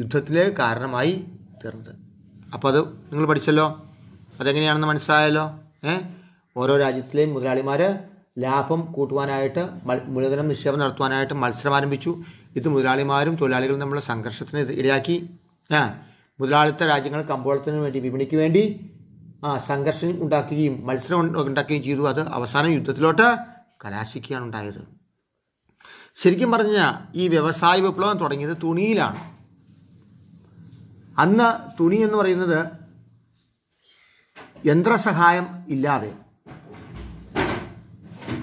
യുദ്ധത്തിലെ കാരണമായി തീർന്നത് അപ്പോൾ അത് നിങ്ങൾ പഠിച്ചല്ലോ അതെങ്ങനെയാണെന്ന് മനസ്സിലായല്ലോ ഏ ഓരോ രാജ്യത്തിലെയും മുതലാളിമാർ ലാഭം കൂട്ടുവാനായിട്ട് മൂലധനം നിക്ഷേപം നടത്തുവാനായിട്ട് മത്സരം ആരംഭിച്ചു ഇത് മുതലാളിമാരും തൊഴിലാളികളും തമ്മിലുള്ള സംഘർഷത്തിന് ഇടയാക്കി ആ മുതലാളിത്ത രാജ്യങ്ങൾ കമ്പോളത്തിന് വേണ്ടി വിപണിക്ക് വേണ്ടി ആ സംഘർഷം ഉണ്ടാക്കുകയും മത്സരം ഉണ്ടാക്കുകയും ചെയ്തു അത് അവസാന യുദ്ധത്തിലോട്ട് കലാശിക്കുകയാണ് ഉണ്ടായത് ശരിക്കും പറഞ്ഞാൽ ഈ വ്യവസായ വിപ്ലവം തുടങ്ങിയത് തുണിയിലാണ് അന്ന് തുണി എന്ന് പറയുന്നത് യന്ത്രസഹായം ഇല്ലാതെ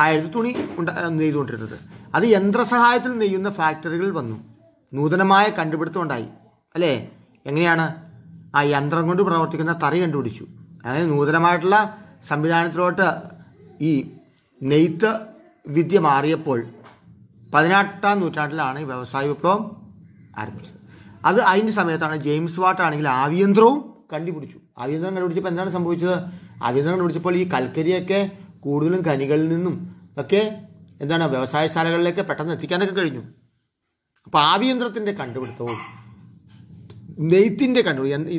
ആയിരുന്നു തുണി ഉണ്ടാ നെയ്തുകൊണ്ടിരുന്നത് അത് യന്ത്രസഹായത്തിൽ നെയ്യുന്ന ഫാക്ടറികൾ വന്നു നൂതനമായ കണ്ടുപിടുത്തം ഉണ്ടായി അല്ലേ എങ്ങനെയാണ് ആ യന്ത്രം കൊണ്ട് പ്രവർത്തിക്കുന്ന തറി കണ്ടുപിടിച്ചു അങ്ങനെ നൂതനമായിട്ടുള്ള സംവിധാനത്തിലോട്ട് ഈ നെയ്ത്ത് വിദ്യ മാറിയപ്പോൾ പതിനെട്ടാം നൂറ്റാണ്ടിലാണ് ഈ വ്യവസായ വിപ്ലവം ആരംഭിച്ചത് അത് അതിൻ്റെ സമയത്താണ് ജെയിംസ് വാട്ട് ആണെങ്കിൽ ആവിയന്ത്രവും കണ്ടുപിടിച്ചു ആവിയന്ത്രം കണ്ടുപിടിച്ചപ്പോൾ എന്താണ് സംഭവിച്ചത് ആവിയന്ത്രം കണ്ടുപിടിച്ചപ്പോൾ ഈ കൽക്കരിയൊക്കെ കൂടുതലും ഖനികളിൽ നിന്നും ഒക്കെ എന്താണ് വ്യവസായശാലകളിലേക്ക് പെട്ടെന്ന് എത്തിക്കാനൊക്കെ കഴിഞ്ഞു അപ്പോൾ ആവിയന്ത്രത്തിൻ്റെ കണ്ടുപിടുത്തവും നെയ്ത്തിൻ്റെ കണ്ടുപിടി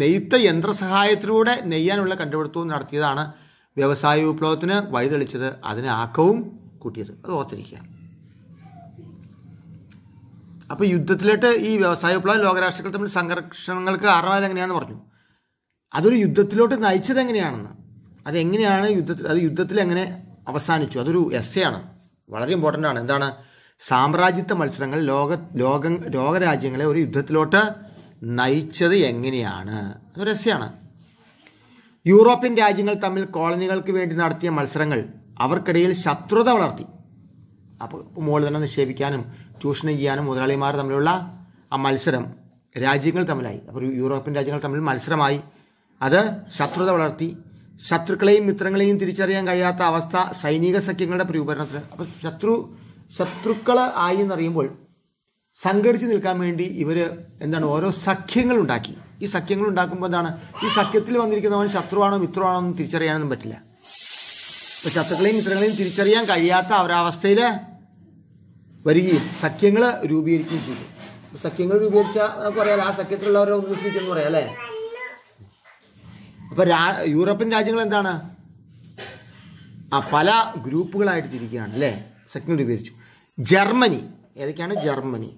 നെയ്ത്ത യന്ത്രസഹായത്തിലൂടെ നെയ്യാനുള്ള കണ്ടുപിടുത്തവും നടത്തിയതാണ് വ്യവസായ വിപ്ലവത്തിന് വഴിതെളിച്ചത് അതിന് ആക്കവും കൂട്ടിയത് അത് ഓർത്തിരിക്കുക അപ്പോൾ യുദ്ധത്തിലിട്ട് ഈ വ്യവസായ വിപ്ലവം ലോകരാഷ്ട്രങ്ങൾ തമ്മിൽ സംഘർഷങ്ങൾക്ക് കാരണമായത് എങ്ങനെയാണെന്ന് പറഞ്ഞു അതൊരു യുദ്ധത്തിലോട്ട് നയിച്ചത് എങ്ങനെയാണെന്ന് അതെങ്ങനെയാണ് യുദ്ധത്തിൽ അത് യുദ്ധത്തിൽ എങ്ങനെ അവസാനിച്ചു അതൊരു എസ് ആണ് വളരെ ഇമ്പോർട്ടൻ്റ് ആണ് എന്താണ് സാമ്രാജ്യത്വ മത്സരങ്ങൾ ലോക ലോക ലോകരാജ്യങ്ങളെ ഒരു യുദ്ധത്തിലോട്ട് നയിച്ചത് എങ്ങനെയാണ് അത് രസ്യമാണ് യൂറോപ്യൻ രാജ്യങ്ങൾ തമ്മിൽ കോളനികൾക്ക് വേണ്ടി നടത്തിയ മത്സരങ്ങൾ അവർക്കിടയിൽ ശത്രുത വളർത്തി അപ്പോൾ മൂലധനം നിക്ഷേപിക്കാനും ചൂഷണം ചെയ്യാനും മുതലാളിമാർ തമ്മിലുള്ള ആ മത്സരം രാജ്യങ്ങൾ തമ്മിലായി അപ്പോൾ യൂറോപ്യൻ രാജ്യങ്ങൾ തമ്മിൽ മത്സരമായി അത് ശത്രുത വളർത്തി ശത്രുക്കളെയും മിത്രങ്ങളെയും തിരിച്ചറിയാൻ കഴിയാത്ത അവസ്ഥ സൈനിക സഖ്യങ്ങളുടെ രൂപീകരണത്തിന് അപ്പോൾ ശത്രു ശത്രുക്കൾ ആയി എന്നറിയുമ്പോൾ സംഘടിച്ച് നിൽക്കാൻ വേണ്ടി ഇവർ എന്താണ് ഓരോ സഖ്യങ്ങൾ ഉണ്ടാക്കി ഈ സഖ്യങ്ങൾ ഉണ്ടാക്കുമ്പോൾ എന്താണ് ഈ സഖ്യത്തിൽ വന്നിരിക്കുന്നവൻ ശത്രുവാണോ മിത്രമാണോ എന്ന് തിരിച്ചറിയാനൊന്നും പറ്റില്ല ഇപ്പം ശത്രുക്കളെയും മിത്രങ്ങളെയും തിരിച്ചറിയാൻ കഴിയാത്ത ഒരവസ്ഥയിൽ വരികയും സഖ്യങ്ങൾ രൂപീകരിക്കുകയും ചെയ്തു സഖ്യങ്ങൾ രൂപീകരിച്ച നമുക്കറിയാലോ ആ സഖ്യത്തിലുള്ളവരെ ഒന്നിച്ചിരിക്കുന്നു പറയാം അല്ലേ അപ്പൊ യൂറോപ്യൻ രാജ്യങ്ങൾ എന്താണ് ആ പല ഗ്രൂപ്പുകളായിട്ട് തിരിക്കുകയാണ് അല്ലേ സഖ്യങ്ങൾ രൂപീകരിച്ചു ജർമ്മനി ഏതൊക്കെയാണ് ജർമ്മനി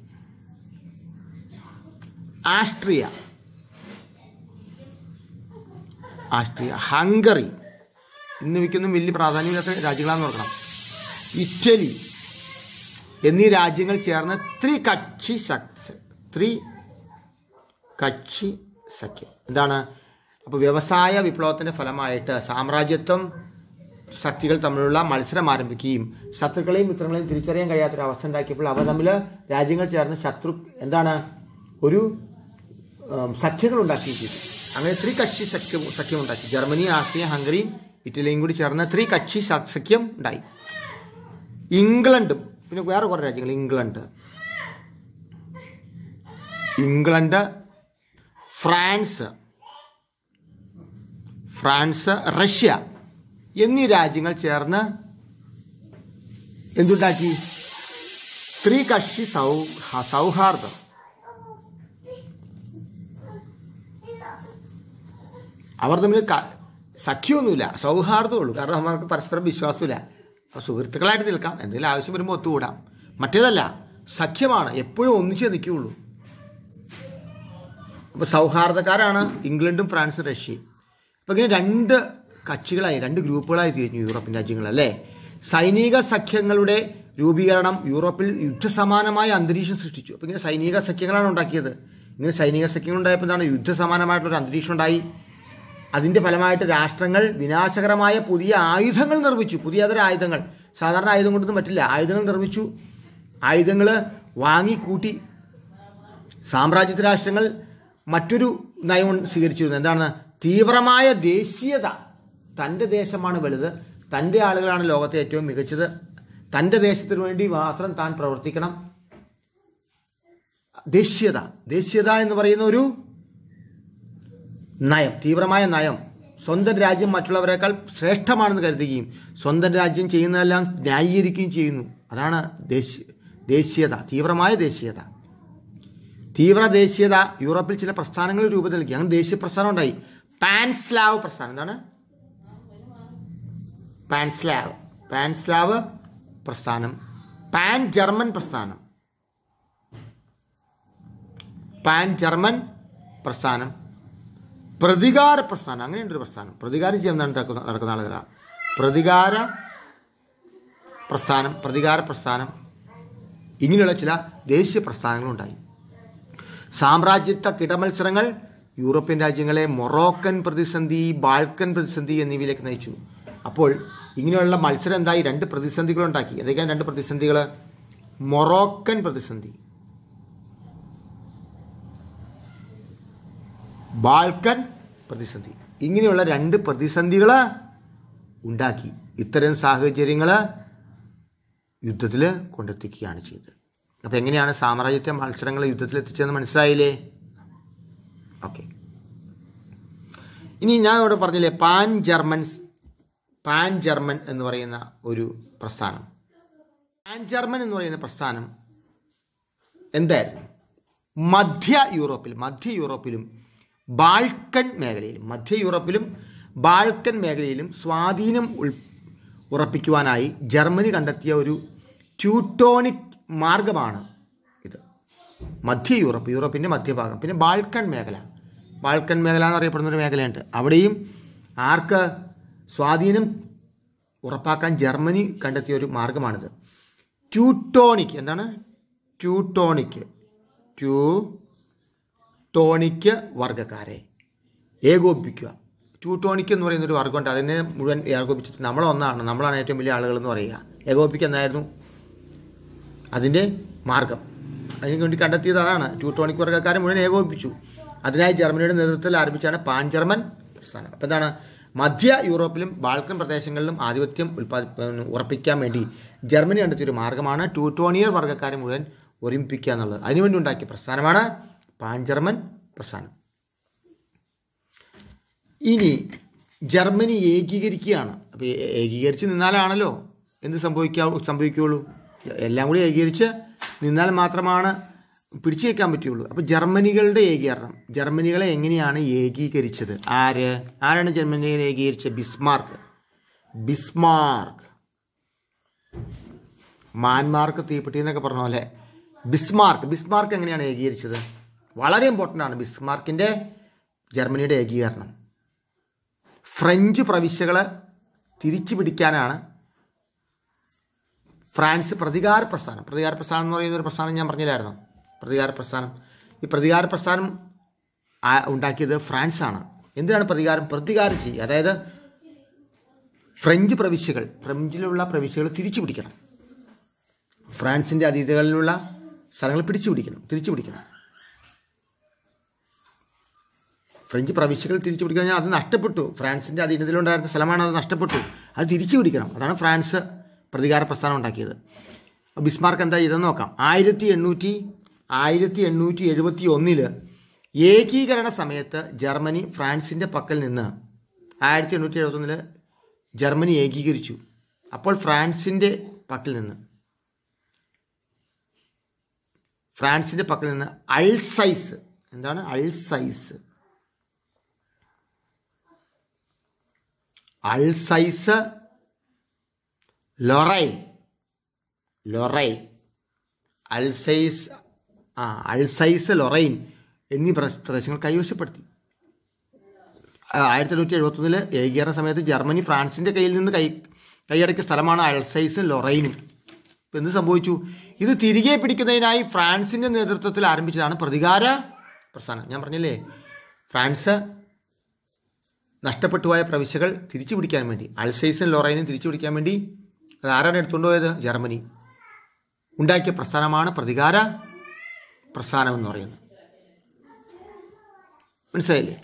ആസ്ട്രിയ ആസ്ട്രിയ ഹംഗറി എന്നിവയ്ക്കൊന്നും വലിയ പ്രാധാന്യമില്ലാത്ത രാജ്യങ്ങളാണെന്ന് ഓർക്കണം ഇറ്റലി എന്നീ രാജ്യങ്ങൾ ചേർന്ന ത്രികക്ഷി ശക്തി ത്രി കക്ഷി സഖ്യം എന്താണ് അപ്പോൾ വ്യവസായ വിപ്ലവത്തിൻ്റെ ഫലമായിട്ട് സാമ്രാജ്യത്വം ശക്തികൾ തമ്മിലുള്ള മത്സരം ആരംഭിക്കുകയും ശത്രുക്കളെയും മിത്രങ്ങളെയും തിരിച്ചറിയാൻ കഴിയാത്തൊരവസ്ഥ ഉണ്ടാക്കിയപ്പോൾ അവ തമ്മിൽ രാജ്യങ്ങൾ ചേർന്ന് ശത്രു എന്താണ് ഒരു സഖ്യങ്ങൾ ഉണ്ടാക്കിയിട്ടുണ്ട് അങ്ങനെ കക്ഷി സഖ്യം സഖ്യം ഉണ്ടാക്കി ജർമ്മനി ആസ്ട്രിയ ഹംഗറിയും ഇറ്റലിയും കൂടി ചേർന്ന ത്രീ കക്ഷി സഖ്യം ഉണ്ടായി ഇംഗ്ലണ്ടും പിന്നെ വേറെ കുറേ രാജ്യങ്ങൾ England England France France Russia എന്നീ രാജ്യങ്ങൾ ചേർന്ന് എന്തുണ്ടാക്കി ത്രികക്ഷി സൗ സൗഹാർദ്ദം അവർ തമ്മിൽ സഖ്യമൊന്നുമില്ല ഉള്ളൂ കാരണം അവർക്ക് പരസ്പരം വിശ്വാസമില്ല അപ്പോൾ സുഹൃത്തുക്കളായിട്ട് നിൽക്കാം എന്തെങ്കിലും ആവശ്യം വരുമ്പോൾ ഒത്തുകൂടാം മറ്റേതല്ല സഖ്യമാണ് എപ്പോഴും ഒന്നിച്ചേ നിൽക്കുകയുള്ളൂ അപ്പോൾ സൗഹാർദ്ദക്കാരാണ് ഇംഗ്ലണ്ടും ഫ്രാൻസും റഷ്യയും അപ്പോൾ ഇങ്ങനെ രണ്ട് കക്ഷികളായി രണ്ട് ഗ്രൂപ്പുകളായി തിരിഞ്ഞു യൂറോപ്യൻ രാജ്യങ്ങൾ അല്ലേ സൈനിക സഖ്യങ്ങളുടെ രൂപീകരണം യൂറോപ്പിൽ യുദ്ധസമാനമായ അന്തരീക്ഷം സൃഷ്ടിച്ചു അപ്പോൾ ഇങ്ങനെ സൈനിക സഖ്യങ്ങളാണ് ഉണ്ടാക്കിയത് ഇങ്ങനെ സൈനിക സഖ്യങ്ങൾ ഉണ്ടായപ്പോൾ എന്താണ് യുദ്ധസമാനമായിട്ടുള്ള ഒരു അന്തരീക്ഷം ഉണ്ടായി അതിൻ്റെ ഫലമായിട്ട് രാഷ്ട്രങ്ങൾ വിനാശകരമായ പുതിയ ആയുധങ്ങൾ നിർമ്മിച്ചു പുതിയ അതൊരു ആയുധങ്ങൾ സാധാരണ ആയുധം കൊണ്ടൊന്നും പറ്റില്ല ആയുധങ്ങൾ നിർമ്മിച്ചു ആയുധങ്ങൾ വാങ്ങിക്കൂട്ടി സാമ്രാജ്യത്വ രാഷ്ട്രങ്ങൾ മറ്റൊരു നയം സ്വീകരിച്ചിരുന്നു എന്താണ് തീവ്രമായ ദേശീയത തൻ്റെ ദേശമാണ് വലുത് തൻ്റെ ആളുകളാണ് ലോകത്തെ ഏറ്റവും മികച്ചത് തൻ്റെ ദേശത്തിനു വേണ്ടി മാത്രം താൻ പ്രവർത്തിക്കണം ദേശീയത ദേശീയത എന്ന് പറയുന്ന ഒരു നയം തീവ്രമായ നയം സ്വന്തം രാജ്യം മറ്റുള്ളവരെക്കാൾ ശ്രേഷ്ഠമാണെന്ന് കരുതുകയും സ്വന്തം രാജ്യം ചെയ്യുന്നതെല്ലാം ന്യായീകരിക്കുകയും ചെയ്യുന്നു അതാണ് ദേശീയ ദേശീയത തീവ്രമായ ദേശീയത തീവ്ര ദേശീയത യൂറോപ്പിൽ ചില പ്രസ്ഥാനങ്ങൾ രൂപത്തിൽ നൽകി അങ്ങനെ ദേശീയ പ്രസ്ഥാനം ഉണ്ടായി പാൻസ്ലാവ് പ്രസ്ഥാനം എന്താണ് പാൻസ്ലാവ് പാൻസ്ലാവ് പ്രസ്ഥാനം പാൻ ജർമ്മൻ പ്രസ്ഥാനം പാൻ ജർമ്മൻ പ്രസ്ഥാനം പ്രതികാര പ്രസ്ഥാനം അങ്ങനെയുണ്ടൊരു പ്രസ്ഥാനം പ്രതികാരം ചെയ്യാൻ നടക്കുന്ന നടക്കുന്ന ആളുകളാണ് പ്രതികാര പ്രസ്ഥാനം പ്രതികാര പ്രസ്ഥാനം ഇങ്ങനെയുള്ള ചില ദേശീയ പ്രസ്ഥാനങ്ങളുണ്ടായി സാമ്രാജ്യത്വ കിടമത്സരങ്ങൾ യൂറോപ്യൻ രാജ്യങ്ങളെ മൊറോക്കൻ പ്രതിസന്ധി ബാൾക്കൻ പ്രതിസന്ധി എന്നിവയിലേക്ക് നയിച്ചു അപ്പോൾ ഇങ്ങനെയുള്ള മത്സരം എന്തായി രണ്ട് പ്രതിസന്ധികളുണ്ടാക്കി എന്തൊക്കെയാണ് രണ്ട് പ്രതിസന്ധികൾ മൊറോക്കൻ പ്രതിസന്ധി ബാൾക്കൻ പ്രതിസന്ധി ഇങ്ങനെയുള്ള രണ്ട് പ്രതിസന്ധികൾ ഉണ്ടാക്കി ഇത്തരം സാഹചര്യങ്ങൾ യുദ്ധത്തിൽ കൊണ്ടെത്തിക്കുകയാണ് ചെയ്തത് അപ്പോൾ എങ്ങനെയാണ് സാമ്രാജ്യത്തെ മത്സരങ്ങൾ യുദ്ധത്തിൽ എത്തിച്ചതെന്ന് മനസ്സിലായില്ലേ ഓക്കെ ഇനി ഞാൻ ഇവിടെ പറഞ്ഞില്ലേ പാൻ ജർമ്മൻസ് പാൻ ജർമ്മൻ എന്ന് പറയുന്ന ഒരു പ്രസ്ഥാനം പാൻ ജർമ്മൻ എന്ന് പറയുന്ന പ്രസ്ഥാനം എന്തായിരുന്നു മധ്യ യൂറോപ്പിൽ മധ്യ യൂറോപ്പിലും ബാൾക്കൺ മേഖലയിലും മധ്യ യൂറോപ്പിലും ബാൾക്കൻ മേഖലയിലും സ്വാധീനം ഉറപ്പിക്കുവാനായി ജർമ്മനി കണ്ടെത്തിയ ഒരു ട്യൂട്ടോണിക് മാർഗമാണ് ഇത് മധ്യ യൂറോപ്പ് യൂറോപ്പിൻ്റെ മധ്യഭാഗം പിന്നെ ബാൾക്കൺ മേഖല ബാൾക്കൻ മേഖല എന്ന് അറിയപ്പെടുന്ന ഒരു മേഖലയുണ്ട് അവിടെയും ആർക്ക് സ്വാധീനം ഉറപ്പാക്കാൻ ജർമ്മനി കണ്ടെത്തിയ ഒരു മാർഗമാണിത് ട്യൂട്ടോണിക് എന്താണ് ട്യൂട്ടോണിക് ട്യൂ ടോണിക്ക് വർഗ്ഗക്കാരെ ഏകോപിപ്പിക്കുക ട്യൂട്ടോണിക് എന്ന് പറയുന്ന ഒരു വർഗ്ഗമുണ്ട് അതിനെ മുഴുവൻ ഏകോപിച്ചിട്ട് നമ്മളൊന്നാണ് നമ്മളാണ് ഏറ്റവും വലിയ ആളുകൾ എന്ന് പറയുക ഏകോപിപ്പിക്കുക എന്നായിരുന്നു അതിൻ്റെ മാർഗം അതിനു വേണ്ടി കണ്ടെത്തിയത് അതാണ് ട്യൂട്ടോണിക് വർഗ്ഗക്കാരെ മുഴുവൻ ഏകോപിപ്പിച്ചു അതിനായി ജർമ്മനിയുടെ നേതൃത്വത്തിൽ ആരംഭിച്ചാണ് പാൻ ജർമ്മൻ പ്രസ്ഥാനം അപ്പം എന്താണ് മധ്യ യൂറോപ്പിലും ബാൾക്കൻ പ്രദേശങ്ങളിലും ആധിപത്യം ഉൽപ്പാദി ഉറപ്പിക്കാൻ വേണ്ടി ജർമ്മനി കണ്ടെത്തിയൊരു മാർഗമാണ് ടോണിയർ വർഗ്ഗക്കാരെ മുഴുവൻ ഒരുമിപ്പിക്കുക എന്നുള്ളത് അതിനുവേണ്ടി ഉണ്ടാക്കിയ പ്രസ്ഥാനമാണ് പാഞ്ചർമൻ പ്രസ്ഥാനം ഇനി ജർമ്മനി ഏകീകരിക്കുകയാണ് അപ്പോൾ ഏകീകരിച്ച് നിന്നാലാണല്ലോ എന്ത് സംഭവിക്കാ സംഭവിക്കുകയുള്ളൂ എല്ലാം കൂടി ഏകീകരിച്ച് നിന്നാൽ മാത്രമാണ് പിടിച്ചു വയ്ക്കാൻ പറ്റുകയുള്ളൂ അപ്പോൾ ജർമ്മനികളുടെ ഏകീകരണം ജർമ്മനികളെ എങ്ങനെയാണ് ഏകീകരിച്ചത് ആര് ആരാണ് ജർമ്മനികളെ ഏകീകരിച്ചത് ബിസ്മാർക്ക് ബിസ്മാർക്ക് മാൻമാർക്ക് തീപ്പെട്ടി എന്നൊക്കെ പറഞ്ഞ പോലെ ബിസ്മാർക്ക് ബിസ്മാർക്ക് എങ്ങനെയാണ് ഏകീകരിച്ചത് വളരെ ഇമ്പോർട്ടൻ്റ് ആണ് ബിസ്മാർക്കിൻ്റെ ജർമ്മനിയുടെ ഏകീകരണം ഫ്രഞ്ച് പ്രവിശ്യകളെ തിരിച്ചു പിടിക്കാനാണ് ഫ്രാൻസ് പ്രതികാര പ്രസ്ഥാനം പ്രതികാര പ്രസ്ഥാനം എന്ന് പറയുന്ന ഒരു പ്രസ്ഥാനം ഞാൻ പറഞ്ഞില്ലായിരുന്നു പ്രതികാര പ്രസ്ഥാനം ഈ പ്രതികാര പ്രസ്ഥാനം ഉണ്ടാക്കിയത് ഫ്രാൻസാണ് എന്തിനാണ് പ്രതികാരം പ്രതികാരം ചെയ്യുക അതായത് ഫ്രഞ്ച് പ്രവിശ്യകൾ ഫ്രഞ്ചിലുള്ള പ്രവിശ്യകൾ തിരിച്ചു പിടിക്കണം ഫ്രാൻസിൻ്റെ അതീതകളിലുള്ള സ്ഥലങ്ങൾ പിടിച്ചു പിടിക്കണം തിരിച്ചു പിടിക്കണം ഫ്രഞ്ച് പ്രവിശ്യകൾ തിരിച്ചു പിടിക്കാൻ അത് നഷ്ടപ്പെട്ടു ഫ്രാൻസിൻ്റെ അധീനതയിലുണ്ടായിരുന്ന സ്ഥലമാണ് അത് നഷ്ടപ്പെട്ടു അത് തിരിച്ചു പിടിക്കണം അതാണ് ഫ്രാൻസ് പ്രതികാര പ്രസ്ഥാനം ഉണ്ടാക്കിയത് ബിസ്മാർക്ക് എന്താ ചെയ്തെന്ന് നോക്കാം ആയിരത്തി എണ്ണൂറ്റി ആയിരത്തി എണ്ണൂറ്റി എഴുപത്തി ഒന്നില് ഏകീകരണ സമയത്ത് ജർമ്മനി ഫ്രാൻസിൻ്റെ പക്കൽ നിന്ന് ആയിരത്തി എണ്ണൂറ്റി എഴുപത്തൊന്നില് ജർമ്മനി ഏകീകരിച്ചു അപ്പോൾ ഫ്രാൻസിൻ്റെ പക്കൽ നിന്ന് ഫ്രാൻസിൻ്റെ പക്കൽ നിന്ന് അൾസൈസ് എന്താണ് Alsace Alsace Lorraine Lorraine Alsace ആ അൾസൈസ് ലൊറൈൻ എന്നീ പ്രദേശങ്ങൾ കൈവശപ്പെടുത്തി ആയിരത്തി എണ്ണൂറ്റി എഴുപത്തൊന്നിൽ ഏകീകരണ സമയത്ത് ജർമ്മനി ഫ്രാൻസിൻ്റെ കയ്യിൽ നിന്ന് കൈ കൈയടക്കിയ സ്ഥലമാണ് അൾസൈസും ലൊറൈനും ഇപ്പം എന്ത് സംഭവിച്ചു ഇത് തിരികെ പിടിക്കുന്നതിനായി ഫ്രാൻസിൻ്റെ നേതൃത്വത്തിൽ ആരംഭിച്ചതാണ് പ്രതികാര പ്രസ്ഥാനം ഞാൻ പറഞ്ഞില്ലേ ഫ്രാൻസ് നഷ്ടപ്പെട്ടുപോയ പ്രവിശ്യകൾ തിരിച്ചു പിടിക്കാൻ വേണ്ടി അൾസൈസും ലൊറൈനും തിരിച്ചു പിടിക്കാൻ വേണ്ടി അത് ആരാണ് എടുത്തുകൊണ്ടുപോയത് ജർമ്മനി ഉണ്ടാക്കിയ പ്രസ്ഥാനമാണ് പ്രതികാര പ്രസ്ഥാനം എന്ന് പറയുന്നത് മനസ്സിലായില്ലേ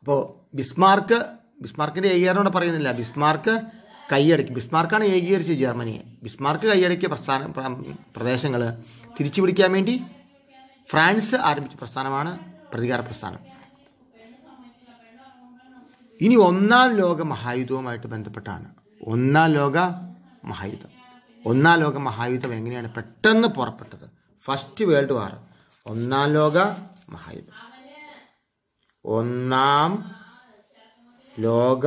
അപ്പോൾ ബിസ്മാർക്ക് ബിസ്മാർക്കിൻ്റെ ഏകീകരണോടെ പറയുന്നില്ല ബിസ്മാർക്ക് കൈയടക്കി ബിസ്മാർക്കാണ് ഏകീകരിച്ചത് ജർമ്മനിയെ ബിസ്മാർക്ക് കൈയടക്കിയ പ്രസ്ഥാന പ്രദേശങ്ങൾ തിരിച്ചു പിടിക്കാൻ വേണ്ടി ഫ്രാൻസ് ആരംഭിച്ച പ്രസ്ഥാനമാണ് പ്രതികാര പ്രസ്ഥാനം ഇനി ഒന്നാം ലോക മഹായുദ്ധവുമായിട്ട് ബന്ധപ്പെട്ടാണ് ഒന്നാം ലോക മഹായുദ്ധം ഒന്നാം ലോക മഹായുദ്ധം എങ്ങനെയാണ് പെട്ടെന്ന് പുറപ്പെട്ടത് ഫസ്റ്റ് വേൾഡ് വാർ ഒന്നാം ലോക മഹായുദ്ധം ഒന്നാം ലോക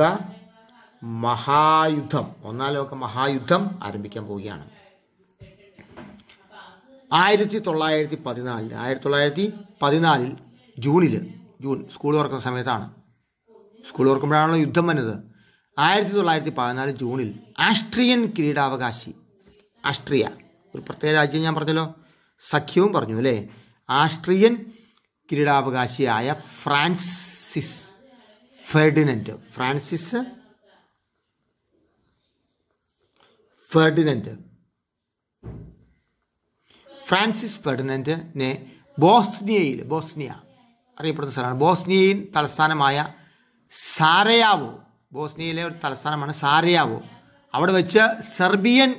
മഹായുദ്ധം ഒന്നാം ലോക മഹായുദ്ധം ആരംഭിക്കാൻ പോവുകയാണ് ആയിരത്തി തൊള്ളായിരത്തി പതിനാലിൽ ആയിരത്തി തൊള്ളായിരത്തി പതിനാലിൽ ജൂണിൽ ജൂൺ സ്കൂൾ തുറക്കുന്ന സമയത്താണ് സ്കൂൾ തുറക്കുമ്പോഴാണല്ലോ യുദ്ധം വന്നത് ആയിരത്തി തൊള്ളായിരത്തി പതിനാല് ജൂണിൽ ആസ്ട്രിയൻ കിരീടാവകാശി ആസ്ട്രിയ ഒരു പ്രത്യേക രാജ്യം ഞാൻ പറഞ്ഞല്ലോ സഖ്യവും പറഞ്ഞു അല്ലേ ആസ്ട്രിയൻ കിരീടാവകാശിയായ Francis Ferdinand Francis Ferdinand Francis ഫെർഡിനൻറ്റിനെ ബോസ്നിയയിൽ ബോസ്നിയ അറിയപ്പെടുന്ന സ്ഥലമാണ് ബോസ്നിയയിൽ തലസ്ഥാനമായ സാരയാവോ ബോസ്നിയയിലെ ഒരു തലസ്ഥാനമാണ് സാരയാവോ അവിടെ വെച്ച് സെർബിയൻ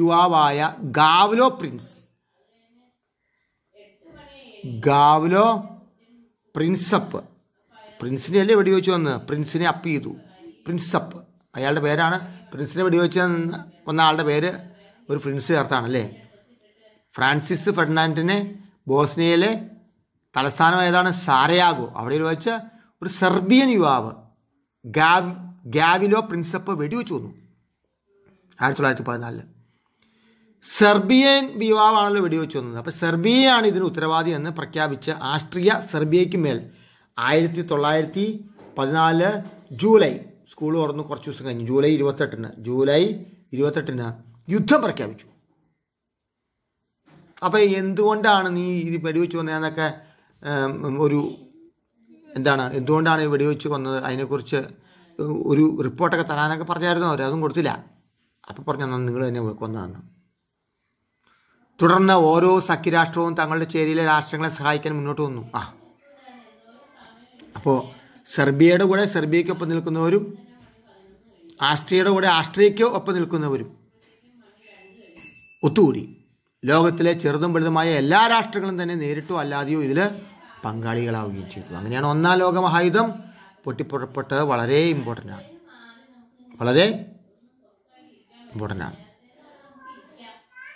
യുവാവായ ഗാവ്ലോ പ്രിൻസ് ഗാവ്ലോ പ്രിൻസപ്പ് പ്രിൻസിനെ അല്ലേ വെടിവെച്ച് വന്ന് പ്രിൻസിനെ അപ്പ് ചെയ്തു പ്രിൻസപ്പ് അയാളുടെ പേരാണ് പ്രിൻസിനെ വെടിവെച്ച് വന്ന ആളുടെ പേര് ഒരു പ്രിൻസ് ചേർത്താണ് അല്ലേ ഫ്രാൻസിസ് ഫെർണാൻഡിനെ ബോസ്നിയയിലെ തലസ്ഥാനം ഏതാണ് സാരയാഗോ അവിടെ വെച്ച ഒരു സെർബിയൻ യുവാവ് ഗാവ് ഗാവിലോ പ്രിൻസപ്പ് വെടിവെച്ച് കൊന്നു ആയിരത്തി തൊള്ളായിരത്തി പതിനാലില് സെർബിയൻ യുവാവാണല്ലോ വെടിവെച്ച് വന്നത് അപ്പോൾ സെർബിയയാണ് ഇതിന് ഉത്തരവാദി എന്ന് പ്രഖ്യാപിച്ച ആസ്ട്രിയ സെർബിയയ്ക്ക് മേൽ ആയിരത്തി തൊള്ളായിരത്തി പതിനാല് ജൂലൈ സ്കൂൾ തുറന്ന് കുറച്ച് ദിവസം കഴിഞ്ഞു ജൂലൈ ഇരുപത്തെട്ടിന് ജൂലൈ ഇരുപത്തെട്ടിന് യുദ്ധം പ്രഖ്യാപിച്ചു അപ്പോൾ എന്തുകൊണ്ടാണ് നീ ഇത് വെടിവെച്ച് എന്നൊക്കെ ഒരു എന്താണ് എന്തുകൊണ്ടാണ് ഈ വെടിവെച്ച് വന്നത് അതിനെക്കുറിച്ച് ഒരു റിപ്പോർട്ടൊക്കെ തരാനൊക്കെ പറഞ്ഞായിരുന്നു അവർ അതും കൊടുത്തില്ല അപ്പോൾ പറഞ്ഞു എന്നാൽ നിങ്ങൾ തന്നെ കൊന്നതെന്ന് തുടർന്ന് ഓരോ സഖ്യരാഷ്ട്രവും തങ്ങളുടെ ചേരിയിലെ രാഷ്ട്രങ്ങളെ സഹായിക്കാൻ മുന്നോട്ട് വന്നു ആ അപ്പോൾ സെർബിയയുടെ കൂടെ സെർബിയയ്ക്കൊപ്പം നിൽക്കുന്നവരും ആസ്ട്രിയയുടെ കൂടെ ആസ്ട്രിയയ്ക്കൊപ്പം ഒപ്പം നിൽക്കുന്നവരും ഒത്തുകൂടി ലോകത്തിലെ ചെറുതും വലുതുമായ എല്ലാ രാഷ്ട്രങ്ങളും തന്നെ നേരിട്ടോ അല്ലാതെയോ ഇതിൽ പങ്കാളികളാവുകയും ചെയ്തു അങ്ങനെയാണ് ഒന്നാം ലോകമഹായുധം പൊട്ടിപ്പുറപ്പെട്ടത് വളരെ ഇമ്പോർട്ടൻ്റ് ആണ് വളരെ ഇമ്പോർട്ടൻ്റ് ആണ്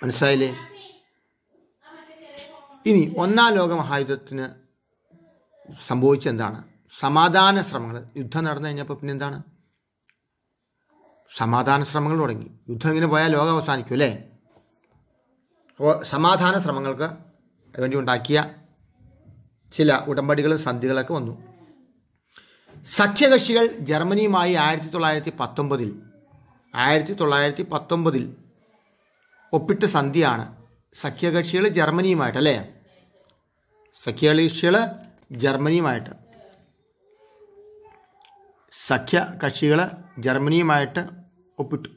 മനസ്സിലായില്ലേ ഇനി ഒന്നാം ലോകമഹായുധത്തിന് സംഭവിച്ചെന്താണ് സമാധാന ശ്രമങ്ങൾ യുദ്ധം നടന്നു കഴിഞ്ഞപ്പോൾ പിന്നെ എന്താണ് സമാധാന ശ്രമങ്ങൾ തുടങ്ങി യുദ്ധം ഇങ്ങനെ പോയാൽ ലോകം അവസാനിക്കും അല്ലേ അപ്പോൾ സമാധാന ശ്രമങ്ങൾക്ക് വേണ്ടി ഉണ്ടാക്കിയ ചില ഉടമ്പടികൾ സന്ധികളൊക്കെ വന്നു സഖ്യകക്ഷികൾ ജർമ്മനിയുമായി ആയിരത്തി തൊള്ളായിരത്തി പത്തൊമ്പതിൽ ആയിരത്തി തൊള്ളായിരത്തി പത്തൊമ്പതിൽ ഒപ്പിട്ട സന്ധിയാണ് സഖ്യകക്ഷികൾ ജർമ്മനിയുമായിട്ട് അല്ലേ സഖ്യകക്ഷികൾ ജർമ്മനിയുമായിട്ട് സഖ്യകക്ഷികൾ ജർമ്മനിയുമായിട്ട് ഒപ്പിട്ടു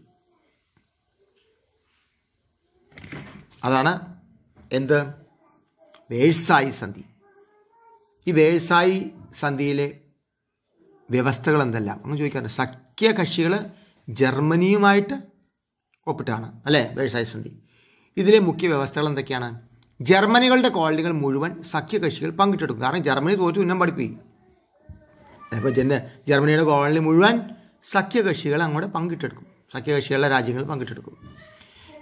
അതാണ് എന്ത് വേഴ്സായി സന്ധി ഈ വേഴ്സായി സന്ധിയിലെ വ്യവസ്ഥകൾ എന്തെല്ലാം അങ്ങ് ചോദിക്കാറുണ്ട് സഖ്യകക്ഷികൾ ജർമ്മനിയുമായിട്ട് ഒപ്പിട്ടാണ് അല്ലേ വേഴ്സായി സന്ധി ഇതിലെ മുഖ്യ വ്യവസ്ഥകൾ എന്തൊക്കെയാണ് ജർമ്മനികളുടെ കോളനികൾ മുഴുവൻ സഖ്യകക്ഷികൾ പങ്കിട്ടെടുക്കും കാരണം ജർമ്മനി തോറ്റു ഉന്നം പഠിപ്പിക്കും അപ്പോൾ ജന ജർമ്മനിയുടെ കോളനി മുഴുവൻ സഖ്യകക്ഷികൾ അങ്ങോട്ട് പങ്കിട്ടെടുക്കും സഖ്യകക്ഷികളുടെ രാജ്യങ്ങൾ പങ്കിട്ടെടുക്കും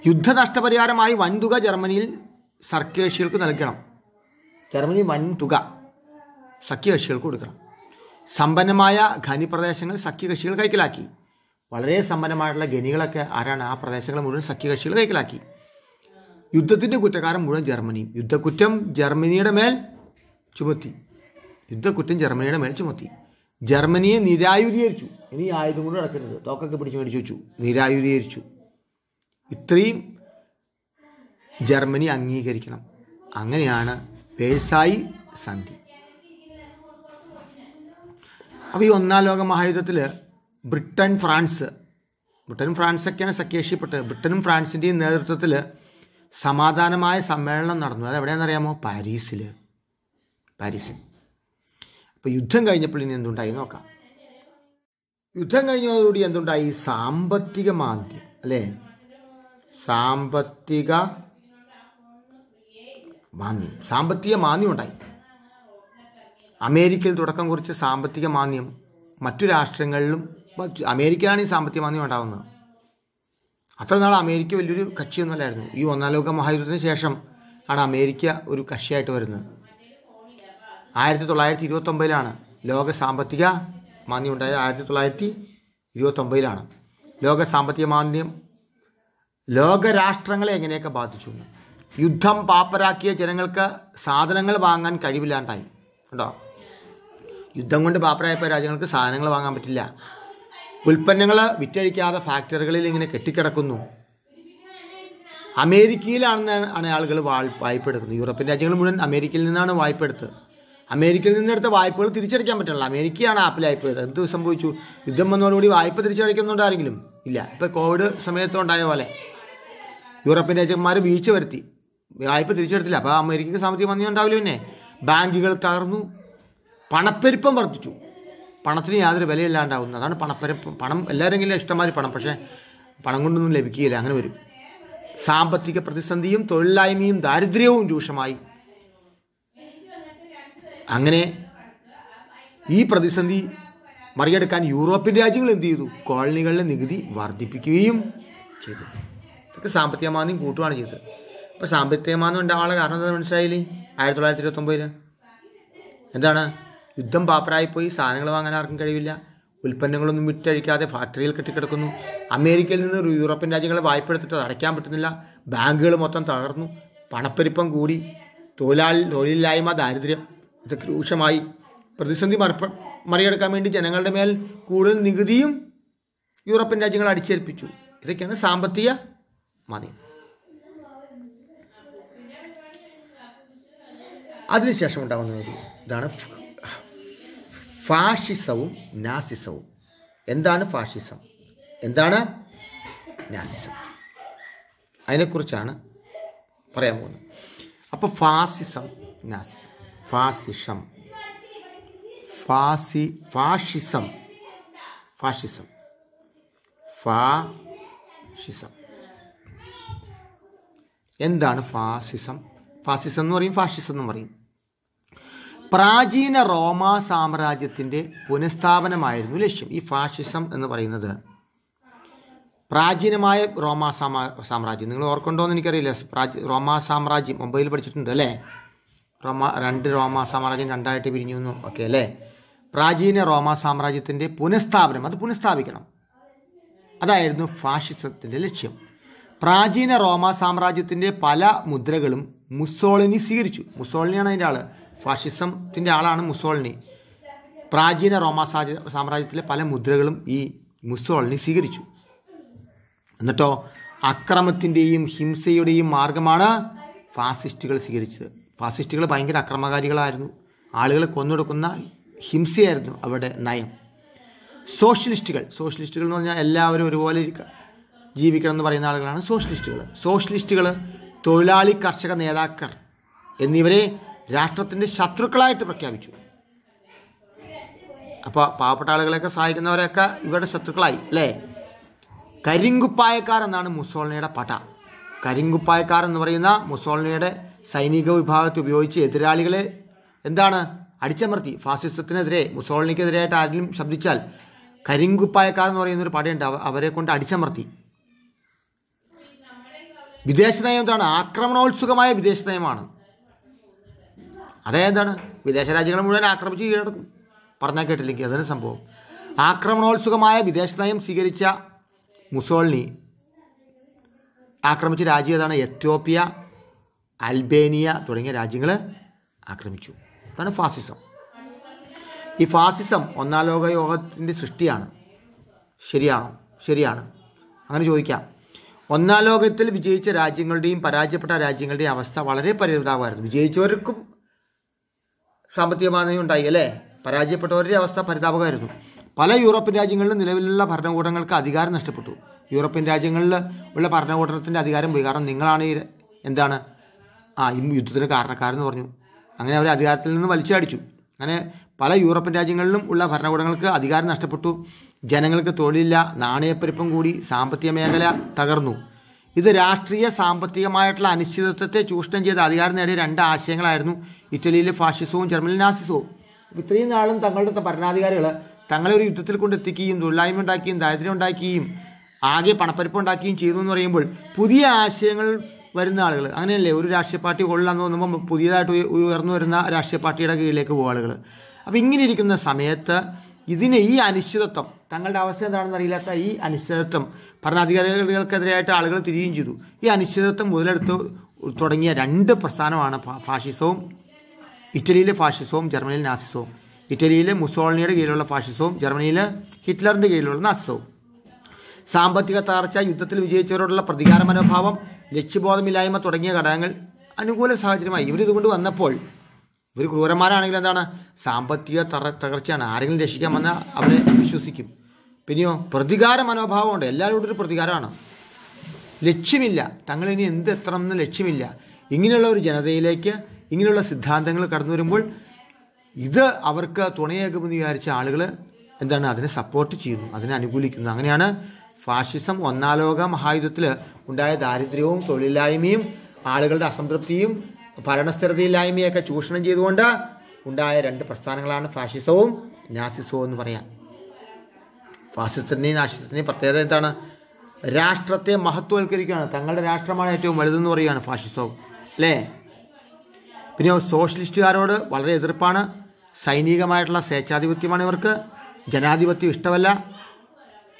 യുദ്ധനഷ്ടപരിഹാരമായി വൻതുക ജർമ്മനിയിൽ സർക്കേഷികൾക്ക് നൽകണം ജർമ്മനി വൻതുക സഖ്യകക്ഷികൾക്ക് കൊടുക്കണം സമ്പന്നമായ ഖനി പ്രദേശങ്ങൾ സഖ്യകക്ഷികൾ കൈക്കലാക്കി വളരെ സമ്പന്നമായിട്ടുള്ള ഖനികളൊക്കെ ആരാണ് ആ പ്രദേശങ്ങൾ മുഴുവൻ സഖ്യകക്ഷികൾ കൈക്കലാക്കി യുദ്ധത്തിൻ്റെ കുറ്റക്കാരൻ മുഴുവൻ ജർമ്മനി യുദ്ധക്കുറ്റം ജർമ്മനിയുടെ മേൽ ചുമത്തി യുദ്ധക്കുറ്റം ജർമ്മനിയുടെ മേൽ ചുമത്തി ജർമ്മനിയെ നിരായുധീകരിച്ചു ഇനി ആയുധം കൊണ്ട് നടക്കരുത് തോക്കൊക്കെ പിടിച്ചു മേടിച്ചു വെച്ചു നിരായുധീകരിച്ചു ഇത്രയും ജർമ്മനി അംഗീകരിക്കണം അങ്ങനെയാണ് പേഴ്സായി സന്ധി അപ്പോൾ ഈ ഒന്നാം ലോക മഹായുദ്ധത്തിൽ ബ്രിട്ടൻ ഫ്രാൻസ് ബ്രിട്ടനും ഫ്രാൻസൊക്കെയാണ് സഖ്യേഷ്യപ്പെട്ടത് ബ്രിട്ടനും ഫ്രാൻസിൻ്റെയും നേതൃത്വത്തിൽ സമാധാനമായ സമ്മേളനം നടന്നു അത് എവിടെയാണെന്നറിയാമോ പാരീസിൽ പാരീസിൽ അപ്പോൾ യുദ്ധം കഴിഞ്ഞപ്പോൾ ഇനി എന്തുണ്ടായി നോക്കാം യുദ്ധം കഴിഞ്ഞതോടുകൂടി എന്തുണ്ടായി സാമ്പത്തിക മാന്ദ്യം അല്ലേ സാമ്പത്തിക മാന്ദ്യം സാമ്പത്തിക മാന്ദ്യം ഉണ്ടായി അമേരിക്കയിൽ തുടക്കം കുറിച്ച സാമ്പത്തിക മാന്ദ്യം മറ്റു രാഷ്ട്രങ്ങളിലും അമേരിക്കയിലാണ് ഈ സാമ്പത്തിക മാന്ദ്യം ഉണ്ടാകുന്നത് അത്ര നാൾ അമേരിക്ക വലിയൊരു കക്ഷിയൊന്നുമല്ലായിരുന്നു ഈ ഒന്നാം ലോക മഹായുദ്ധത്തിന് ശേഷം ആണ് അമേരിക്ക ഒരു കക്ഷിയായിട്ട് വരുന്നത് ആയിരത്തി തൊള്ളായിരത്തി ഇരുപത്തൊമ്പതിലാണ് ലോക സാമ്പത്തിക മാന്ദ്യം ഉണ്ടായത് ആയിരത്തി തൊള്ളായിരത്തി ഇരുപത്തൊമ്പതിലാണ് ലോക സാമ്പത്തിക മാന്ദ്യം ലോകരാഷ്ട്രങ്ങളെ എങ്ങനെയൊക്കെ ബാധിച്ചു യുദ്ധം പാപ്പരാക്കിയ ജനങ്ങൾക്ക് സാധനങ്ങൾ വാങ്ങാൻ കഴിവില്ലാണ്ടായി കേട്ടോ യുദ്ധം കൊണ്ട് പാപ്പരായപ്പോൾ രാജ്യങ്ങൾക്ക് സാധനങ്ങൾ വാങ്ങാൻ പറ്റില്ല ഉൽപ്പന്നങ്ങൾ വിറ്റഴിക്കാതെ ഫാക്ടറികളിൽ ഇങ്ങനെ കെട്ടിക്കിടക്കുന്നു അമേരിക്കയിലാണെന്ന് ആണ് ആളുകൾ വായ്പ എടുക്കുന്നത് യൂറോപ്യൻ രാജ്യങ്ങൾ മുഴുവൻ അമേരിക്കയിൽ നിന്നാണ് വായ്പ എടുത്തത് അമേരിക്കയിൽ നിന്നെടുത്ത വായ്പകൾ തിരിച്ചടിക്കാൻ പറ്റില്ല അമേരിക്കയാണ് ആപ്പിൽ വായ്പ ചെയ്തത് എന്ത് സംഭവിച്ചു യുദ്ധം വന്നതോടുകൂടി വായ്പ തിരിച്ചടയ്ക്കുന്നുണ്ട് ആരെങ്കിലും ഇല്ല ഇപ്പോൾ കോവിഡ് സമയത്തുണ്ടായ പോലെ യൂറോപ്യൻ രാജ്യന്മാർ വീഴ്ച വരുത്തി വായ്പ തിരിച്ചെടുത്തില്ല അപ്പോൾ അമേരിക്കയ്ക്ക് സാമ്പത്തിക മന്ദി ഉണ്ടാവില്ല പിന്നെ ബാങ്കുകൾ തകർന്നു പണപ്പെരുപ്പം വർദ്ധിച്ചു പണത്തിന് യാതൊരു വിലയില്ലാണ്ടാവുന്നു അതാണ് പണപ്പെരുപ്പം പണം എല്ലാവരെങ്കിലും ഇഷ്ടമാതിരി പണം പക്ഷേ പണം കൊണ്ടൊന്നും ലഭിക്കുകയില്ല അങ്ങനെ വരും സാമ്പത്തിക പ്രതിസന്ധിയും തൊഴിലില്ലായ്മയും ദാരിദ്ര്യവും രൂക്ഷമായി അങ്ങനെ ഈ പ്രതിസന്ധി മറികടക്കാൻ യൂറോപ്യൻ രാജ്യങ്ങൾ എന്ത് ചെയ്തു കോളനികളിലെ നികുതി വർദ്ധിപ്പിക്കുകയും ചെയ്തു ഇത് സാമ്പത്തികമാന്ദ്യം കൂട്ടുകയാണ് ചെയ്തത് അപ്പോൾ സാമ്പത്തികമാന്ദ്യം ഉണ്ടാവാനുള്ള കാരണം എന്താ മനസ്സിലായില്ലേ ആയിരത്തി തൊള്ളായിരത്തി ഇരുപത്തൊമ്പതിൽ എന്താണ് യുദ്ധം പാപ്പരായിപ്പോയി സാധനങ്ങൾ വാങ്ങാൻ ആർക്കും കഴിവില്ല ഉൽപ്പന്നങ്ങളൊന്നും വിറ്റഴിക്കാതെ ഫാക്ടറിയിൽ കെട്ടിക്കിടക്കുന്നു അമേരിക്കയിൽ നിന്ന് യൂറോപ്യൻ രാജ്യങ്ങളെ എടുത്തിട്ട് അടയ്ക്കാൻ പറ്റുന്നില്ല ബാങ്കുകൾ മൊത്തം തകർന്നു പണപ്പെരുപ്പം കൂടി തൊഴിലാളി തൊഴിലില്ലായ്മ ദാരിദ്ര്യം ഇതൊക്കെ രൂക്ഷമായി പ്രതിസന്ധി മറപ്പ മറികടക്കാൻ വേണ്ടി ജനങ്ങളുടെ മേൽ കൂടുതൽ നികുതിയും യൂറോപ്യൻ രാജ്യങ്ങൾ അടിച്ചേൽപ്പിച്ചു ഇതൊക്കെയാണ് സാമ്പത്തിക മതി അതിനുശേഷം ഉണ്ടാകുന്ന ഇതാണ് ഫാഷിസവും നാസിസവും എന്താണ് ഫാഷിസം എന്താണ് നാസിസം അതിനെക്കുറിച്ചാണ് പറയാൻ പോകുന്നത് അപ്പോൾ ഫാസിസം നാസിസം ഫാസിഷം ഫാസി ഫാഷിസം ഫാഷിസം ഫാഷിസം എന്താണ് ഫാസിസം ഫാസിസം എന്ന് പറയും ഫാഷിസം എന്ന് പറയും പ്രാചീന റോമ സാമ്രാജ്യത്തിൻ്റെ പുനഃസ്ഥാപനമായിരുന്നു ലക്ഷ്യം ഈ ഫാഷിസം എന്ന് പറയുന്നത് പ്രാചീനമായ റോമാ സാമ്രാജ്യം നിങ്ങൾ ഓർക്കുണ്ടോ എന്ന് എനിക്കറിയില്ല റോമാ സാമ്രാജ്യം മുംബൈയിൽ പഠിച്ചിട്ടുണ്ട് അല്ലേ റോമ രണ്ട് റോമാ സാമ്രാജ്യം രണ്ടായിട്ട് പിരിഞ്ഞു എന്നു ഓക്കെ അല്ലേ പ്രാചീന റോമാ സാമ്രാജ്യത്തിൻ്റെ പുനഃസ്ഥാപനം അത് പുനഃസ്ഥാപിക്കണം അതായിരുന്നു ഫാഷിസത്തിൻ്റെ ലക്ഷ്യം പ്രാചീന റോമ സാമ്രാജ്യത്തിൻ്റെ പല മുദ്രകളും മുസോളിനി സ്വീകരിച്ചു മുസോളിനിയാണ് അതിൻ്റെ ആൾ ഫാഷിസത്തിൻ്റെ ആളാണ് മുസോളിനി പ്രാചീന റോമ സാമ്രാജ്യത്തിലെ പല മുദ്രകളും ഈ മുസോളിനി സ്വീകരിച്ചു എന്നിട്ടോ അക്രമത്തിൻ്റെയും ഹിംസയുടെയും മാർഗമാണ് ഫാസിസ്റ്റുകൾ സ്വീകരിച്ചത് ഫാസിസ്റ്റുകൾ ഭയങ്കര അക്രമകാരികളായിരുന്നു ആളുകളെ കൊന്നൊടുക്കുന്ന ഹിംസയായിരുന്നു അവരുടെ നയം സോഷ്യലിസ്റ്റുകൾ സോഷ്യലിസ്റ്റുകൾ എന്ന് പറഞ്ഞാൽ എല്ലാവരും ഒരുപോലെ ജീവിക്കണം എന്ന് പറയുന്ന ആളുകളാണ് സോഷ്യലിസ്റ്റുകൾ സോഷ്യലിസ്റ്റുകൾ തൊഴിലാളി കർഷക നേതാക്കൾ എന്നിവരെ രാഷ്ട്രത്തിൻ്റെ ശത്രുക്കളായിട്ട് പ്രഖ്യാപിച്ചു അപ്പോൾ പാവപ്പെട്ട ആളുകളെയൊക്കെ സഹായിക്കുന്നവരൊക്കെ ഇവരുടെ ശത്രുക്കളായി അല്ലേ കരിങ്കുപ്പായക്കാർ എന്നാണ് മുസോളിനിയുടെ പട കരിങ്കുപ്പായക്കാർ എന്ന് പറയുന്ന മുസോളിനിയുടെ സൈനിക വിഭാഗത്തെ ഉപയോഗിച്ച് എതിരാളികളെ എന്താണ് അടിച്ചമർത്തി ഫാസിസത്തിനെതിരെ മുസോളിനിക്കെതിരായിട്ട് ആരെങ്കിലും ശബ്ദിച്ചാൽ കരിങ്കുപ്പായക്കാർ എന്ന് പറയുന്നൊരു പടയുണ്ട് അവരെ കൊണ്ട് അടിച്ചമർത്തി വിദേശ നയം എന്താണ് ആക്രമണോത്സുകമായ വിദേശ നയമാണ് അതായത് എന്താണ് വിദേശ രാജ്യങ്ങൾ മുഴുവൻ ആക്രമിച്ച് കീഴടക്കും പറഞ്ഞാൽ കേട്ടില്ലെങ്കിൽ അതിന് സംഭവം ആക്രമണോത്സുകമായ വിദേശ നയം സ്വീകരിച്ച മുസോളിനി ആക്രമിച്ച രാജ്യം ഏതാണ് എത്യോപ്യ അൽബേനിയ തുടങ്ങിയ രാജ്യങ്ങൾ ആക്രമിച്ചു അതാണ് ഫാസിസം ഈ ഫാസിസം ഒന്നാം ലോകയോഗത്തിൻ്റെ സൃഷ്ടിയാണ് ശരിയാണോ ശരിയാണ് അങ്ങനെ ചോദിക്കാം ഒന്നാം ലോകത്തിൽ വിജയിച്ച രാജ്യങ്ങളുടെയും പരാജയപ്പെട്ട രാജ്യങ്ങളുടെയും അവസ്ഥ വളരെ പരിതാപമായിരുന്നു വിജയിച്ചവർക്കും സാമ്പത്തികമാന്യം ഉണ്ടായി അല്ലേ പരാജയപ്പെട്ടവരുടെ അവസ്ഥ പരിതാപകമായിരുന്നു പല യൂറോപ്യൻ രാജ്യങ്ങളിലും നിലവിലുള്ള ഭരണകൂടങ്ങൾക്ക് അധികാരം നഷ്ടപ്പെട്ടു യൂറോപ്യൻ രാജ്യങ്ങളിൽ ഉള്ള ഭരണകൂടത്തിൻ്റെ അധികാരം പോയി കാരണം നിങ്ങളാണ് ഈ എന്താണ് ആ ഈ യുദ്ധത്തിന് കാരണക്കാരെന്ന് പറഞ്ഞു അങ്ങനെ അവരെ അധികാരത്തിൽ നിന്ന് വലിച്ചടിച്ചു അങ്ങനെ പല യൂറോപ്യൻ രാജ്യങ്ങളിലും ഉള്ള ഭരണകൂടങ്ങൾക്ക് അധികാരം നഷ്ടപ്പെട്ടു ജനങ്ങൾക്ക് തൊഴിലില്ല നാണയപ്പെരുപ്പം കൂടി സാമ്പത്തിക മേഖല തകർന്നു ഇത് രാഷ്ട്രീയ സാമ്പത്തികമായിട്ടുള്ള അനിശ്ചിതത്വത്തെ ചൂഷണം ചെയ്ത് അധികാരം നേടിയ രണ്ട് ആശയങ്ങളായിരുന്നു ഇറ്റലിയിലെ ഫാഷിസവും ജർമ്മനിൽ നാസിസവും ഇത്രയും നാളും തങ്ങളുടെ ഭരണാധികാരികൾ തങ്ങളെ ഒരു യുദ്ധത്തിൽ കൊണ്ടെത്തിക്കുകയും തൊഴിലായ്മ ഉണ്ടാക്കുകയും ദാരിദ്ര്യം ഉണ്ടാക്കുകയും ആകെ പണപ്പരിപ്പ് ഉണ്ടാക്കുകയും ചെയ്തു എന്ന് പറയുമ്പോൾ പുതിയ ആശയങ്ങൾ വരുന്ന ആളുകൾ അങ്ങനെയല്ലേ ഒരു രാഷ്ട്രീയ പാർട്ടി കൊള്ളാന്ന് തോന്നുമ്പോൾ പുതിയതായിട്ട് ഉയർന്നു വരുന്ന രാഷ്ട്രീയ പാർട്ടിയുടെ കീഴിലേക്ക് പോകുക ആളുകൾ അപ്പോൾ ഇങ്ങനെ ഇരിക്കുന്ന സമയത്ത് ഇതിനെ ഈ അനിശ്ചിതത്വം തങ്ങളുടെ അവസ്ഥ എന്താണെന്ന് അറിയില്ലാത്ത ഈ അനിശ്ചിതത്വം ഭരണാധികാരികൾക്കെതിരായിട്ട് ആളുകൾ തിരികുകയും ചെയ്തു ഈ അനിശ്ചിതത്വം മുതലെടുത്ത് തുടങ്ങിയ രണ്ട് പ്രസ്ഥാനമാണ് ഫാഷിസവും ഇറ്റലിയിലെ ഫാഷിസവും ജർമ്മനിയിലെ നാസിസവും ഇറ്റലിയിലെ മുസോളിനിയുടെ കീഴിലുള്ള ഫാഷിസവും ജർമ്മനിയിലെ ഹിറ്റ്ലറിൻ്റെ കീഴിലുള്ള നാസിസവും സാമ്പത്തിക തകർച്ച യുദ്ധത്തിൽ വിജയിച്ചവരോടുള്ള പ്രതികാര മനോഭാവം ലക്ഷ്യബോധമില്ലായ്മ തുടങ്ങിയ ഘടകങ്ങൾ അനുകൂല സാഹചര്യമായി ഇവരിതുകൊണ്ട് വന്നപ്പോൾ ഇവർ ക്രൂരന്മാരാണെങ്കിൽ എന്താണ് സാമ്പത്തിക തകർച്ചയാണ് ആരെങ്കിലും രക്ഷിക്കാൻ വന്നാൽ അവരെ വിശ്വസിക്കും പിന്നെയോ പ്രതികാര മനോഭാവമുണ്ട് എല്ലാവരോടും ഒരു പ്രതികാരമാണ് ലക്ഷ്യമില്ല ഇനി എന്ത് എത്തണം എന്ന് ലക്ഷ്യമില്ല ഇങ്ങനെയുള്ള ഒരു ജനതയിലേക്ക് ഇങ്ങനെയുള്ള സിദ്ധാന്തങ്ങൾ കടന്നു വരുമ്പോൾ ഇത് അവർക്ക് തുണയേകുമെന്ന് വിചാരിച്ച ആളുകൾ എന്താണ് അതിനെ സപ്പോർട്ട് ചെയ്യുന്നു അതിനെ അനുകൂലിക്കുന്നു അങ്ങനെയാണ് ഫാഷിസം ഒന്നാലോക മഹായുദ്ധത്തിൽ ഉണ്ടായ ദാരിദ്ര്യവും തൊഴിലില്ലായ്മയും ആളുകളുടെ അസംതൃപ്തിയും ഭരണസ്ഥിരതയില്ലായ്മയൊക്കെ ചൂഷണം ചെയ്തുകൊണ്ട് ഉണ്ടായ രണ്ട് പ്രസ്ഥാനങ്ങളാണ് ഫാഷിസവും നാസിസവും എന്ന് പറയാം ഫാസിസത്തിൻ്റെയും നാശിസത്തിൻ്റെയും പ്രത്യേകത എന്താണ് രാഷ്ട്രത്തെ മഹത്വവൽക്കരിക്കുകയാണ് തങ്ങളുടെ രാഷ്ട്രമാണ് ഏറ്റവും വലുതെന്ന് പറയുകയാണ് ഫാഷിസവും അല്ലേ പിന്നെ സോഷ്യലിസ്റ്റുകാരോട് വളരെ എതിർപ്പാണ് സൈനികമായിട്ടുള്ള സ്വേച്ഛാധിപത്യമാണ് ഇവർക്ക് ജനാധിപത്യം ഇഷ്ടമല്ല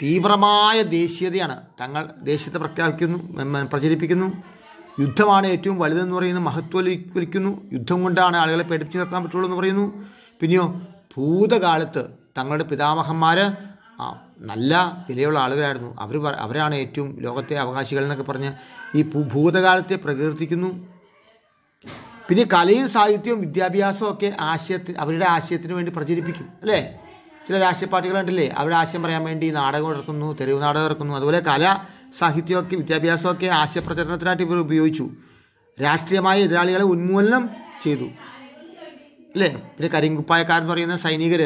തീവ്രമായ ദേശീയതയാണ് തങ്ങൾ ദേശീയത്തെ പ്രഖ്യാപിക്കുന്നു പ്രചരിപ്പിക്കുന്നു യുദ്ധമാണ് ഏറ്റവും വലുതെന്ന് പറയുന്നു മഹത്വവൽക്കരിക്കുന്നു യുദ്ധം കൊണ്ടാണ് ആളുകളെ പേടിച്ചു നിർത്താൻ പറ്റുള്ളൂ എന്ന് പറയുന്നു പിന്നെയോ ഭൂതകാലത്ത് തങ്ങളുടെ പിതാമഹന്മാർ ആ നല്ല വിലയുള്ള ആളുകളായിരുന്നു അവർ അവരാണ് ഏറ്റവും ലോകത്തെ അവകാശികൾ എന്നൊക്കെ പറഞ്ഞ് ഈ ഭൂതകാലത്തെ പ്രകീർത്തിക്കുന്നു പിന്നെ കലയും സാഹിത്യവും വിദ്യാഭ്യാസവും ഒക്കെ ആശയത്തിന് അവരുടെ ആശയത്തിന് വേണ്ടി പ്രചരിപ്പിക്കും അല്ലേ ചില രാഷ്ട്രീയ പാർട്ടികൾ കണ്ടില്ലേ അവരുടെ ആശയം പറയാൻ വേണ്ടി നാടകം ഇറക്കുന്നു തെരുവ് നാടകം ഇറക്കുന്നു അതുപോലെ കല സാഹിത്യമൊക്കെ വിദ്യാഭ്യാസമൊക്കെ ആശയപ്രചരണത്തിനായിട്ട് ഇവർ ഉപയോഗിച്ചു രാഷ്ട്രീയമായ എതിരാളികളെ ഉന്മൂലനം ചെയ്തു അല്ലേ പിന്നെ കരിങ്കുപ്പായക്കാരെന്ന് പറയുന്ന സൈനികർ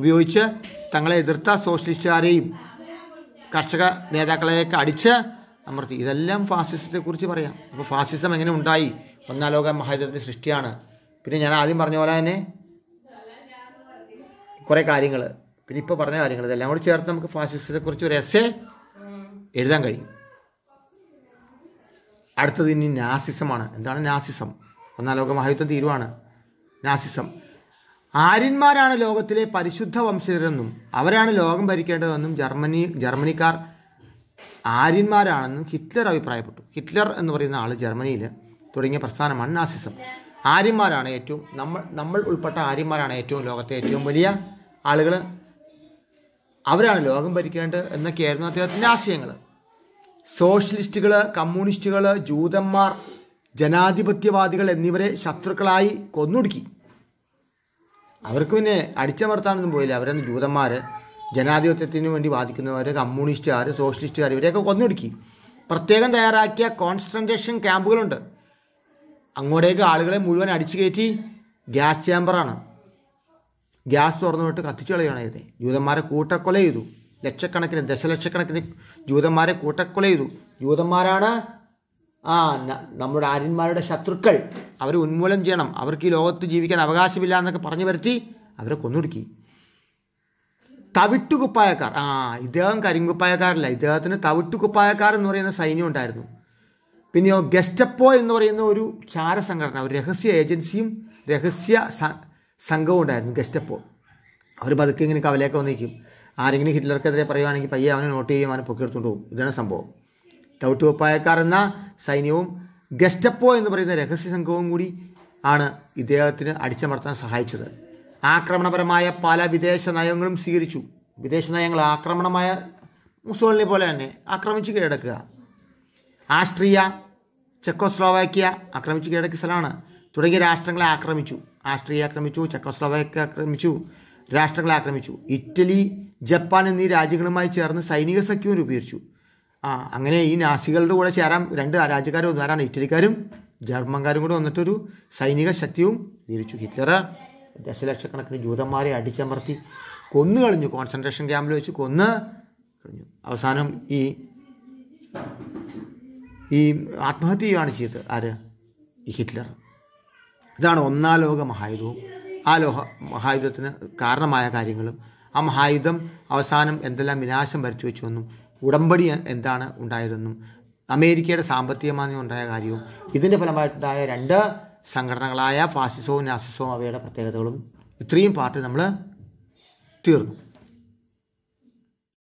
ഉപയോഗിച്ച് തങ്ങളെ എതിർത്ത സോഷ്യലിസ്റ്റുകാരെയും കർഷക നേതാക്കളെയൊക്കെ അടിച്ച് അമർത്തി ഇതെല്ലാം ഫാസിസത്തെക്കുറിച്ച് പറയാം അപ്പോൾ ഫാസിസം എങ്ങനെ ഉണ്ടായി ഒന്നാം ലോക മഹായുദ്ധത്തിൻ്റെ സൃഷ്ടിയാണ് പിന്നെ ഞാൻ ആദ്യം പറഞ്ഞ പോലെ തന്നെ കുറേ കാര്യങ്ങൾ പിന്നെ ഇപ്പോൾ പറഞ്ഞ കാര്യങ്ങൾ ഇതെല്ലാം കൂടി ചേർത്ത് നമുക്ക് ഫാസിസത്തെക്കുറിച്ച് ഒരു എസ്സേ എഴുതാൻ കഴിയും അടുത്തത് ഇനി നാസിസമാണ് എന്താണ് നാസിസം ഒന്നാം ലോക മഹായുദ്ധം തീരുവാണ് നാസിസം ആര്യന്മാരാണ് ലോകത്തിലെ പരിശുദ്ധ വംശജരെന്നും അവരാണ് ലോകം ഭരിക്കേണ്ടതെന്നും ജർമ്മനി ജർമ്മനിക്കാർ ആര്യന്മാരാണെന്നും ഹിറ്റ്ലർ അഭിപ്രായപ്പെട്ടു ഹിറ്റ്ലർ എന്ന് പറയുന്ന ആൾ ജർമ്മനിയിൽ തുടങ്ങിയ പ്രസ്ഥാനമാണ് നാസിസം ആര്യന്മാരാണ് ഏറ്റവും നമ്മൾ നമ്മൾ ഉൾപ്പെട്ട ആര്യന്മാരാണ് ഏറ്റവും ലോകത്തെ ഏറ്റവും വലിയ ആളുകൾ അവരാണ് ലോകം ഭരിക്കേണ്ടത് എന്നൊക്കെയായിരുന്നു അദ്ദേഹത്തിൻ്റെ ആശയങ്ങൾ സോഷ്യലിസ്റ്റുകൾ കമ്മ്യൂണിസ്റ്റുകൾ ജൂതന്മാർ ജനാധിപത്യവാദികൾ എന്നിവരെ ശത്രുക്കളായി കൊന്നൊടുക്കി അവർക്ക് പിന്നെ അടിച്ചമർത്താനൊന്നും പോയില്ല അവരന്ന് ജൂതന്മാർ ജനാധിപത്യത്തിന് വേണ്ടി വാദിക്കുന്നവർ കമ്മ്യൂണിസ്റ്റുകാർ സോഷ്യലിസ്റ്റുകാർ ഇവരെയൊക്കെ കൊന്നൊടുക്കി പ്രത്യേകം തയ്യാറാക്കിയ കോൺസെൻട്രേഷൻ ക്യാമ്പുകളുണ്ട് അങ്ങോട്ടേക്ക് ആളുകളെ മുഴുവൻ അടിച്ചു കയറ്റി ഗ്യാസ് ചേമ്പറാണ് ഗ്യാസ് തുറന്നു വിട്ട് കത്തിച്ചു കളയാണ് ചെയ്തത് ജൂതന്മാരെ കൂട്ടക്കൊല ചെയ്തു ലക്ഷക്കണക്കിന് ദശലക്ഷക്കണക്കിന് ജൂതന്മാരെ കൂട്ടക്കൊല ചെയ്തു ജൂതന്മാരാണ് ആ നമ്മുടെ ആര്യന്മാരുടെ ശത്രുക്കൾ അവരെ ഉന്മൂലനം ചെയ്യണം അവർക്ക് ഈ ലോകത്ത് ജീവിക്കാൻ അവകാശമില്ല എന്നൊക്കെ പറഞ്ഞു വരുത്തി അവരെ കൊന്നൊടുക്കി തവിട്ടുകുപ്പായക്കാർ ആ ഇദ്ദേഹം കരിങ്കുപ്പായക്കാരല്ല ഇദ്ദേഹത്തിന് തവിട്ടുകുപ്പായക്കാർ എന്ന് പറയുന്ന സൈന്യം ഉണ്ടായിരുന്നു പിന്നെയോ ഗസ്റ്റപ്പോ എന്ന് പറയുന്ന ഒരു ചാര സംഘടന ഒരു രഹസ്യ ഏജൻസിയും രഹസ്യ സംഘവും ഉണ്ടായിരുന്നു ഗസ്റ്റപ്പോ അവർ പതുക്കെ ഇങ്ങനെ കവലയൊക്കെ വന്നിരിക്കും ആരെങ്കിലും ഹിറ്റ്ലർക്കെതിരെ പറയുകയാണെങ്കിൽ പയ്യെ അവനെ നോട്ട് ചെയ്യും അവനെ പൊക്കിയെടുത്തുകൊണ്ട് പോകും ഇതാണ് സംഭവം ടൗട്ടുവപ്പായക്കാർ എന്ന സൈന്യവും ഗെസ്റ്റപ്പോ എന്ന് പറയുന്ന രഹസ്യ സംഘവും കൂടി ആണ് ഇദ്ദേഹത്തിന് അടിച്ചമർത്താൻ സഹായിച്ചത് ആക്രമണപരമായ പല വിദേശ നയങ്ങളും സ്വീകരിച്ചു വിദേശ നയങ്ങൾ ആക്രമണമായ മുസോളിനെ പോലെ തന്നെ ആക്രമിച്ച് കീഴടക്കുക ആസ്ട്രിയ ചെക്കോസ്ലോവാക്യ ആക്രമിച്ച് കീഴടക്കിയ സ്ഥലമാണ് തുടങ്ങിയ രാഷ്ട്രങ്ങളെ ആക്രമിച്ചു ആസ്ട്രിയ ആക്രമിച്ചു ചെക്കോസ്ലോവാക്യ ആക്രമിച്ചു രാഷ്ട്രങ്ങളെ ആക്രമിച്ചു ഇറ്റലി ജപ്പാൻ എന്നീ രാജ്യങ്ങളുമായി ചേർന്ന് സൈനിക സഖ്യവും രൂപീകരിച്ചു ആ അങ്ങനെ ഈ നാസികളുടെ കൂടെ ചേരാൻ രണ്ട് രാജ്യക്കാരും വന്നു ആരാണ് ഇറ്റലിക്കാരും ജർമ്മൻകാരും കൂടെ വന്നിട്ടൊരു സൈനിക ശക്തിയും വിരിച്ചു ഹിറ്റ്ലർ ദശലക്ഷക്കണക്കിന് ജൂതന്മാരെ അടിച്ചമർത്തി കൊന്നു കളഞ്ഞു കോൺസെൻട്രേഷൻ ക്യാമ്പിൽ വെച്ച് കൊന്ന് കളഞ്ഞു അവസാനം ഈ ഈ ആത്മഹത്യയാണ് ചെയ്തത് ആര് ഈ ഹിറ്റ്ലർ ഇതാണ് ഒന്നാം ലോക മഹായുധവും ആ ലോഹ മഹായുധത്തിന് കാരണമായ കാര്യങ്ങളും ആ മഹായുധം അവസാനം എന്തെല്ലാം വിനാശം വരച്ചു വെച്ചു എന്നും ഉടമ്പടി എന്താണ് ഉണ്ടായതെന്നും അമേരിക്കയുടെ സാമ്പത്തിക മാന്യം ഉണ്ടായ കാര്യവും ഇതിൻ്റെ ഫലമായിട്ടുണ്ടായ രണ്ട് സംഘടനകളായ ഫാസിസവും നാസിസവും അവയുടെ പ്രത്യേകതകളും ഇത്രയും പാർട്ട് നമ്മൾ തീർന്നു